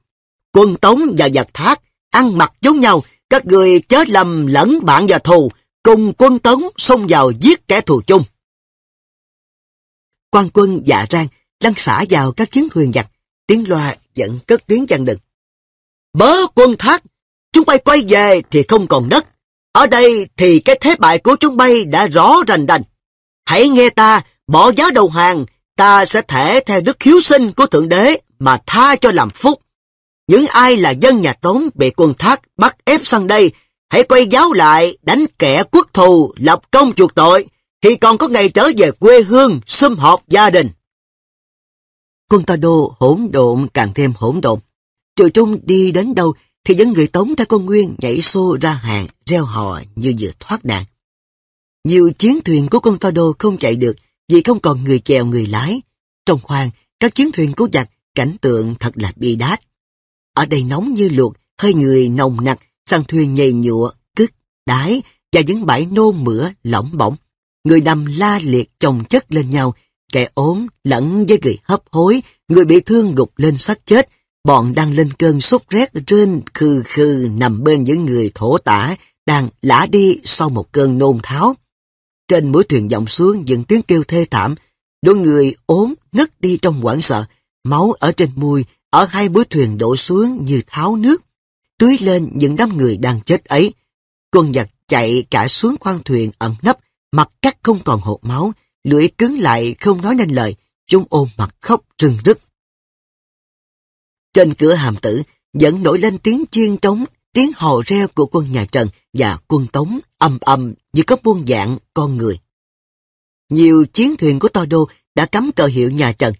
Quân Tống và giặc thác ăn mặc giống nhau, các người chớ lầm lẫn bạn và thù, cùng quân Tống xông vào giết kẻ thù chung. Quan quân dạ rang, lăn xả vào các chiến thuyền giặc, tiếng loa dẫn cất tiếng gian đực. Bớ quân thác, chúng bay quay về thì không còn đất. Ở đây thì cái thế bại của chúng bay đã rõ rành rành. Hãy nghe ta, bỏ giá đầu hàng, ta sẽ thể theo đức hiếu sinh của Thượng Đế mà tha cho làm phúc. Những ai là dân nhà Tống bị quân thác bắt ép sang đây, hãy quay giáo lại, đánh kẻ quốc thù, lập công chuộc tội, thì còn có ngày trở về quê hương, xâm họp gia đình. Quân ta đô hỗn độn càng thêm hỗn độn. Triệu Trung đi đến đâu thì dân người Tống theo con Nguyên nhảy xô ra hàng, reo hò như vừa thoát nạn. Nhiều chiến thuyền của con Todo không chạy được vì không còn người chèo người lái. Trong khoang, các chiến thuyền cố giặc cảnh tượng thật là bi đát. Ở đây nóng như luộc, hơi người nồng nặc, sàn thuyền nhầy nhụa, cứt, đái và những bãi nô mửa lỏng bỏng. Người nằm la liệt chồng chất lên nhau, kẻ ốm lẫn với người hấp hối, người bị thương gục lên xác chết, bọn đang lên cơn sốt rét rên khừ khừ nằm bên những người thổ tả đang lả đi sau một cơn nôn tháo. Trên mũi thuyền dòng xuống những tiếng kêu thê thảm, đôi người ốm ngất đi trong hoảng sợ, máu ở trên môi, ở hai mũi thuyền đổ xuống như tháo nước, tưới lên những đám người đang chết ấy. Quân giặc chạy cả xuống khoang thuyền ẩn nấp, mặt cắt không còn hột máu, lưỡi cứng lại không nói nên lời, chúng ôm mặt khóc rưng rức. Trên cửa hàm tử vẫn nổi lên tiếng chiên trống Tiếng hò reo của quân nhà Trần và quân Tống âm âm như có muôn dạng con người. Nhiều chiến thuyền của đô đã cắm cờ hiệu nhà Trần.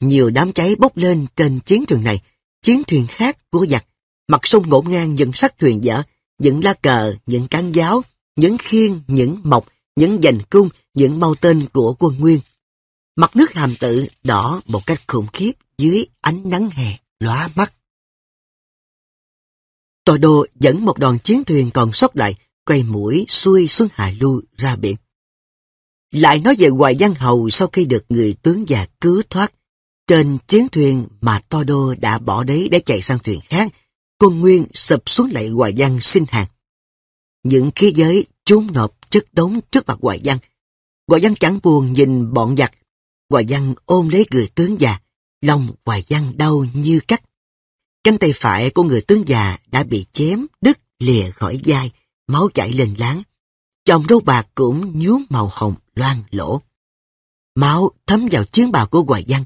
Nhiều đám cháy bốc lên trên chiến trường này, chiến thuyền khác của giặc. Mặt sông ngổn ngang những sắt thuyền dở, những lá cờ, những cán giáo, những khiên, những mộc, những dành cung, những mau tên của quân Nguyên. Mặt nước hàm tự đỏ một cách khủng khiếp dưới ánh nắng hè lóa mắt. Tòa đô dẫn một đoàn chiến thuyền còn sót lại, quay mũi xuôi xuống Hạ Lưu ra biển. Lại nói về Hoài Giang Hầu sau khi được người tướng già cứu thoát, trên chiến thuyền mà Tòa đô đã bỏ đấy để chạy sang thuyền khác, quân Nguyên sập xuống lại Hoài Giang xin hàng. Những khí giới trốn nộp chất đống trước mặt Hoài Giang. Hoài Giang chẳng buồn nhìn bọn giặc. Hoài Giang ôm lấy người tướng già, lòng Hoài Giang đau như cắt. Cánh tay phải của người tướng già đã bị chém, đứt, lìa khỏi vai, máu chảy lên láng. Chồng râu bạc cũng nhuốm màu hồng loang lỗ. Máu thấm vào chiến bào của Hoài Văn.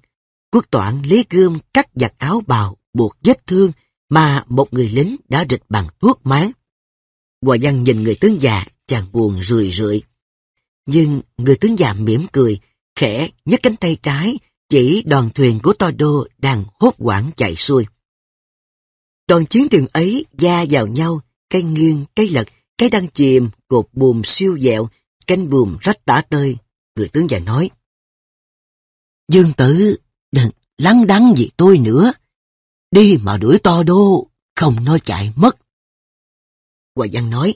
Quốc toản lấy gươm cắt giặt áo bào, buộc vết thương mà một người lính đã rịch bằng thuốc máng. Hoài Văn nhìn người tướng già, chàng buồn rười rượi. Nhưng người tướng già mỉm cười, khẽ nhấc cánh tay trái, chỉ đoàn thuyền của Todo đang hốt quảng chạy xuôi. Đoàn chiến trường ấy da vào nhau, cái nghiêng, cái lật, cái đang chìm, cột bùm siêu dẹo, cánh bùm rách tả tơi, người tướng già nói. Dương tử, đừng lắng đắng gì tôi nữa. Đi mà đuổi to đô, không nó chạy mất. Hòa Giang nói,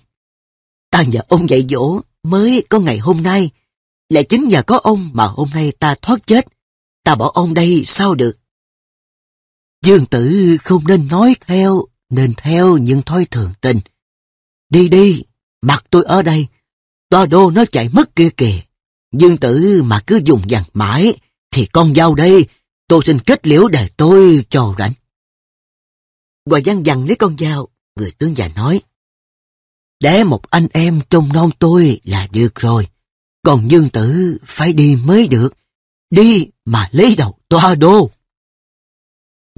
ta nhờ ông dạy dỗ mới có ngày hôm nay. Lại chính nhờ có ông mà hôm nay ta thoát chết. Ta bỏ ông đây sao được. Dương tử không nên nói theo, nên theo những thói thường tình. Đi đi, mặt tôi ở đây. Toa đô nó chạy mất kia kìa. Dương tử mà cứ dùng dằn mãi, thì con dao đây, tôi xin kết liễu để tôi cho rảnh. Ngoài gian dằn lấy con dao, người tướng già nói. Để một anh em trông non tôi là được rồi. Còn dương tử phải đi mới được. Đi mà lấy đầu toa đô.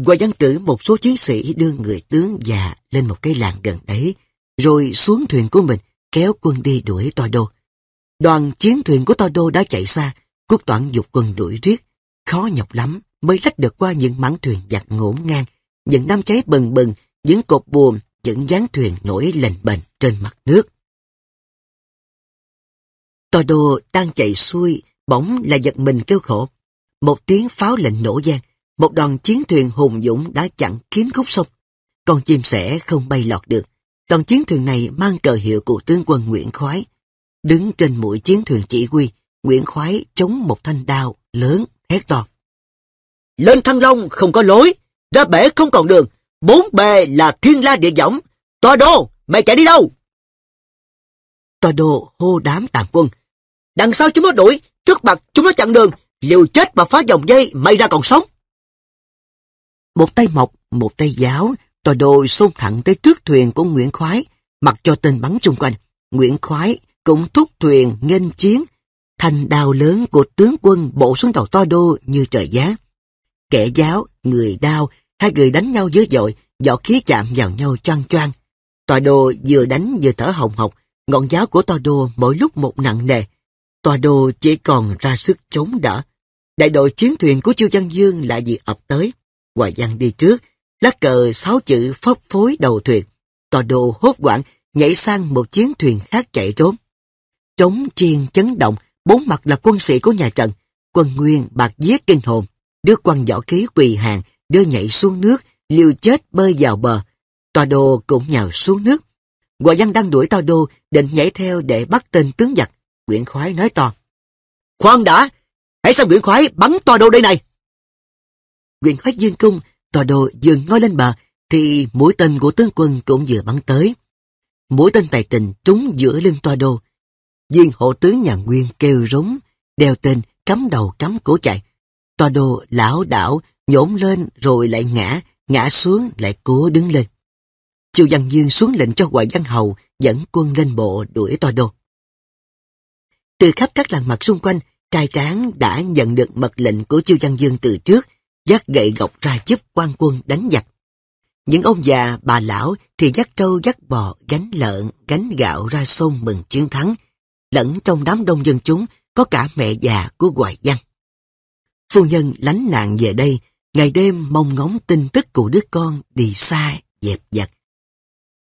Qua văn tử một số chiến sĩ đưa người tướng già lên một cái làng gần đấy, rồi xuống thuyền của mình kéo quân đi đuổi Tòa Đô. Đoàn chiến thuyền của Tòa Đô đã chạy xa, quốc toản dục quân đuổi riết, khó nhọc lắm mới lách được qua những mảng thuyền giặt ngổn ngang, những đám cháy bừng bừng, những cột buồm, những dáng thuyền nổi lềnh bềnh trên mặt nước. Tòa Đô đang chạy xuôi, bỗng là giật mình kêu khổ. Một tiếng pháo lệnh nổ vang, một đoàn chiến thuyền hùng dũng đã chặn kín khúc sông. Con chim sẻ không bay lọt được. Đoàn chiến thuyền này mang cờ hiệu của tướng quân Nguyễn Khoái. Đứng trên mũi chiến thuyền chỉ huy, Nguyễn Khoái chống một thanh đao lớn, hét to. Lên Thăng Long không có lối, ra bể không còn đường, bốn bề là thiên la địa võng. Tòa đô, mày chạy đi đâu? Tòa đô hô đám tàn quân. Đằng sau chúng nó đuổi, trước mặt chúng nó chặn đường, liều chết mà phá dòng dây, mày ra còn sống. Một tay mộc, một tay giáo, tòa đồ xông thẳng tới trước thuyền của Nguyễn Khoái, mặc cho tên bắn chung quanh. Nguyễn Khoái cũng thúc thuyền nghênh chiến, thành đào lớn của tướng quân bổ xuống đầu to đô như trời giá. Kẻ giáo, người đao, hai người đánh nhau dữ dội, vỏ khí chạm vào nhau choang choang. Tòa đồ vừa đánh vừa thở hồng hộc, ngọn giáo của to đô mỗi lúc một nặng nề. Tòa đồ chỉ còn ra sức chống đỡ. Đại đội chiến thuyền của Chiêu Văn Dương lại gì ập tới. Hoài Giang đi trước, lá cờ sáu chữ phấp phối đầu thuyền. Tòa đồ hốt quảng nhảy sang một chiến thuyền khác chạy trốn. chống chiên chấn động, bốn mặt là quân sĩ của nhà Trần. Quân Nguyên bạc giết kinh hồn, đưa quan võ khí quỳ hàng, đưa nhảy xuống nước, liều chết bơi vào bờ. Tòa đồ cũng nhào xuống nước. Hoài Giang đang đuổi tòa đồ, định nhảy theo để bắt tên tướng giặc. Nguyễn Khoái nói to. Khoan đã, hãy xem Nguyễn Khoái bắn tòa đồ đây này huyện Hoác Dương Cung, tòa đồ vừa ngoi lên bờ, thì mũi tên của tướng quân cũng vừa bắn tới. Mũi tên tài tình trúng giữa lưng tòa đồ. Viên hộ tướng nhà Nguyên kêu rống, đeo tên, cắm đầu cắm cổ chạy. Tòa đồ lão đảo, nhổn lên rồi lại ngã, ngã xuống lại cố đứng lên. Triều Văn Dương xuống lệnh cho Hoài Văn Hầu dẫn quân lên bộ đuổi tòa đồ. Từ khắp các làng mặt xung quanh, trai tráng đã nhận được mật lệnh của chiêu Văn Dương từ trước, dắt gậy gọc ra giúp quan quân đánh giặc. Những ông già, bà lão thì dắt trâu dắt bò, gánh lợn, gánh gạo ra sông mừng chiến thắng. Lẫn trong đám đông dân chúng có cả mẹ già của Hoài Văn. Phu nhân lánh nạn về đây, ngày đêm mong ngóng tin tức của đứa con đi xa, dẹp giặc.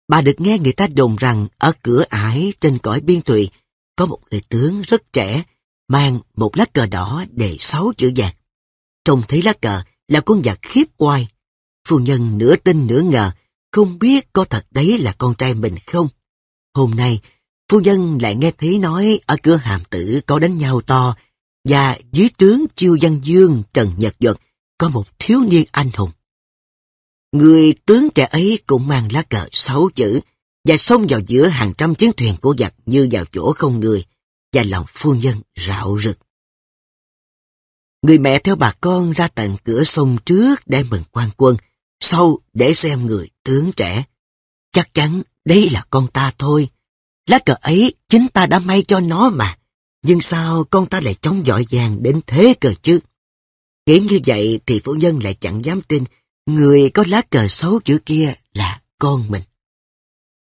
Bà được nghe người ta đồn rằng ở cửa ải trên cõi biên thụy có một người tướng rất trẻ mang một lá cờ đỏ đề sáu chữ vàng trông thấy lá cờ là con giặc khiếp oai. Phu nhân nửa tin nửa ngờ, không biết có thật đấy là con trai mình không. Hôm nay, phu nhân lại nghe thấy nói ở cửa hàm tử có đánh nhau to và dưới trướng chiêu văn dương Trần Nhật Duật có một thiếu niên anh hùng. Người tướng trẻ ấy cũng mang lá cờ sáu chữ và xông vào giữa hàng trăm chiến thuyền của giặc như vào chỗ không người và lòng phu nhân rạo rực. Người mẹ theo bà con ra tận cửa sông trước để mừng quan quân, sau để xem người tướng trẻ. Chắc chắn đây là con ta thôi. Lá cờ ấy chính ta đã may cho nó mà. Nhưng sao con ta lại chống giỏi giang đến thế cờ chứ? Nghĩ như vậy thì phu nhân lại chẳng dám tin người có lá cờ xấu chữ kia là con mình.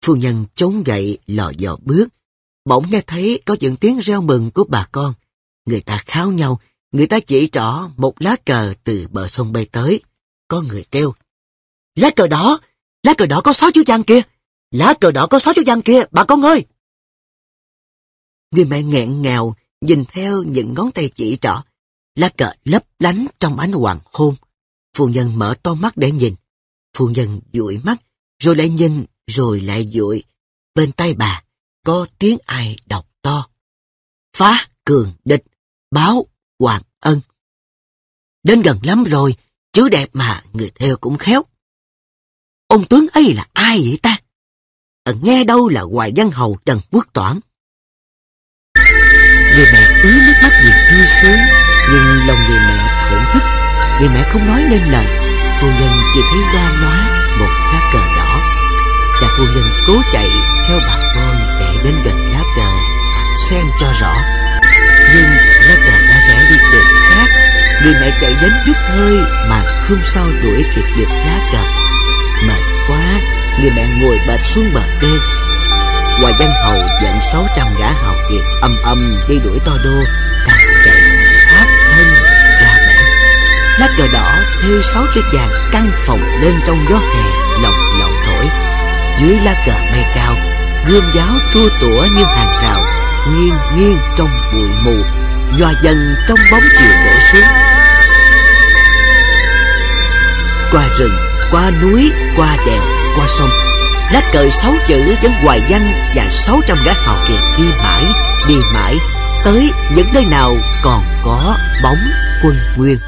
Phu nhân chống gậy lò dò bước, bỗng nghe thấy có những tiếng reo mừng của bà con. Người ta kháo nhau, Người ta chỉ trỏ một lá cờ từ bờ sông bay tới. Có người kêu. Lá cờ đó, Lá cờ đó có sáu chú văn kia! Lá cờ đó có sáu chú văn kia, bà con ơi! Người mẹ nghẹn ngào nhìn theo những ngón tay chỉ trỏ. Lá cờ lấp lánh trong ánh hoàng hôn. Phu nhân mở to mắt để nhìn. Phu nhân dụi mắt, rồi lại nhìn, rồi lại dụi. Bên tay bà có tiếng ai đọc to. Phá cường địch, báo Hoàng Ân. Đến gần lắm rồi, chứ đẹp mà người theo cũng khéo. Ông tướng ấy là ai vậy ta? Ở nghe đâu là Hoài Văn Hầu Trần Quốc Toản. Người mẹ ứ nước mắt vì vui sướng, nhưng lòng người mẹ thổn thức. Người mẹ không nói nên lời, phu nhân chỉ thấy loa loá một lá cờ đỏ. Và phu nhân cố chạy theo bà con để đến gần lá cờ, xem cho rõ. Nhưng lá cờ Người mẹ chạy đến đứt hơi Mà không sao đuổi kịp được lá cờ Mệt quá Người mẹ ngồi bệt xuống bờ đê Hòa văn hầu dẫn 600 gã hào kiệt âm âm đi đuổi to đô Đang chạy thoát thân ra bể Lá cờ đỏ thêu sáu chiếc vàng căng phòng lên trong gió hè lồng lộng thổi Dưới lá cờ bay cao Gươm giáo tua tủa như hàng rào Nghiêng nghiêng trong bụi mù nhòa dần trong bóng chiều đổ xuống qua rừng qua núi qua đèo qua sông lá cờ sáu chữ vẫn hoài văn và sáu trăm gã hào kiệt đi mãi đi mãi tới những nơi nào còn có bóng quân nguyên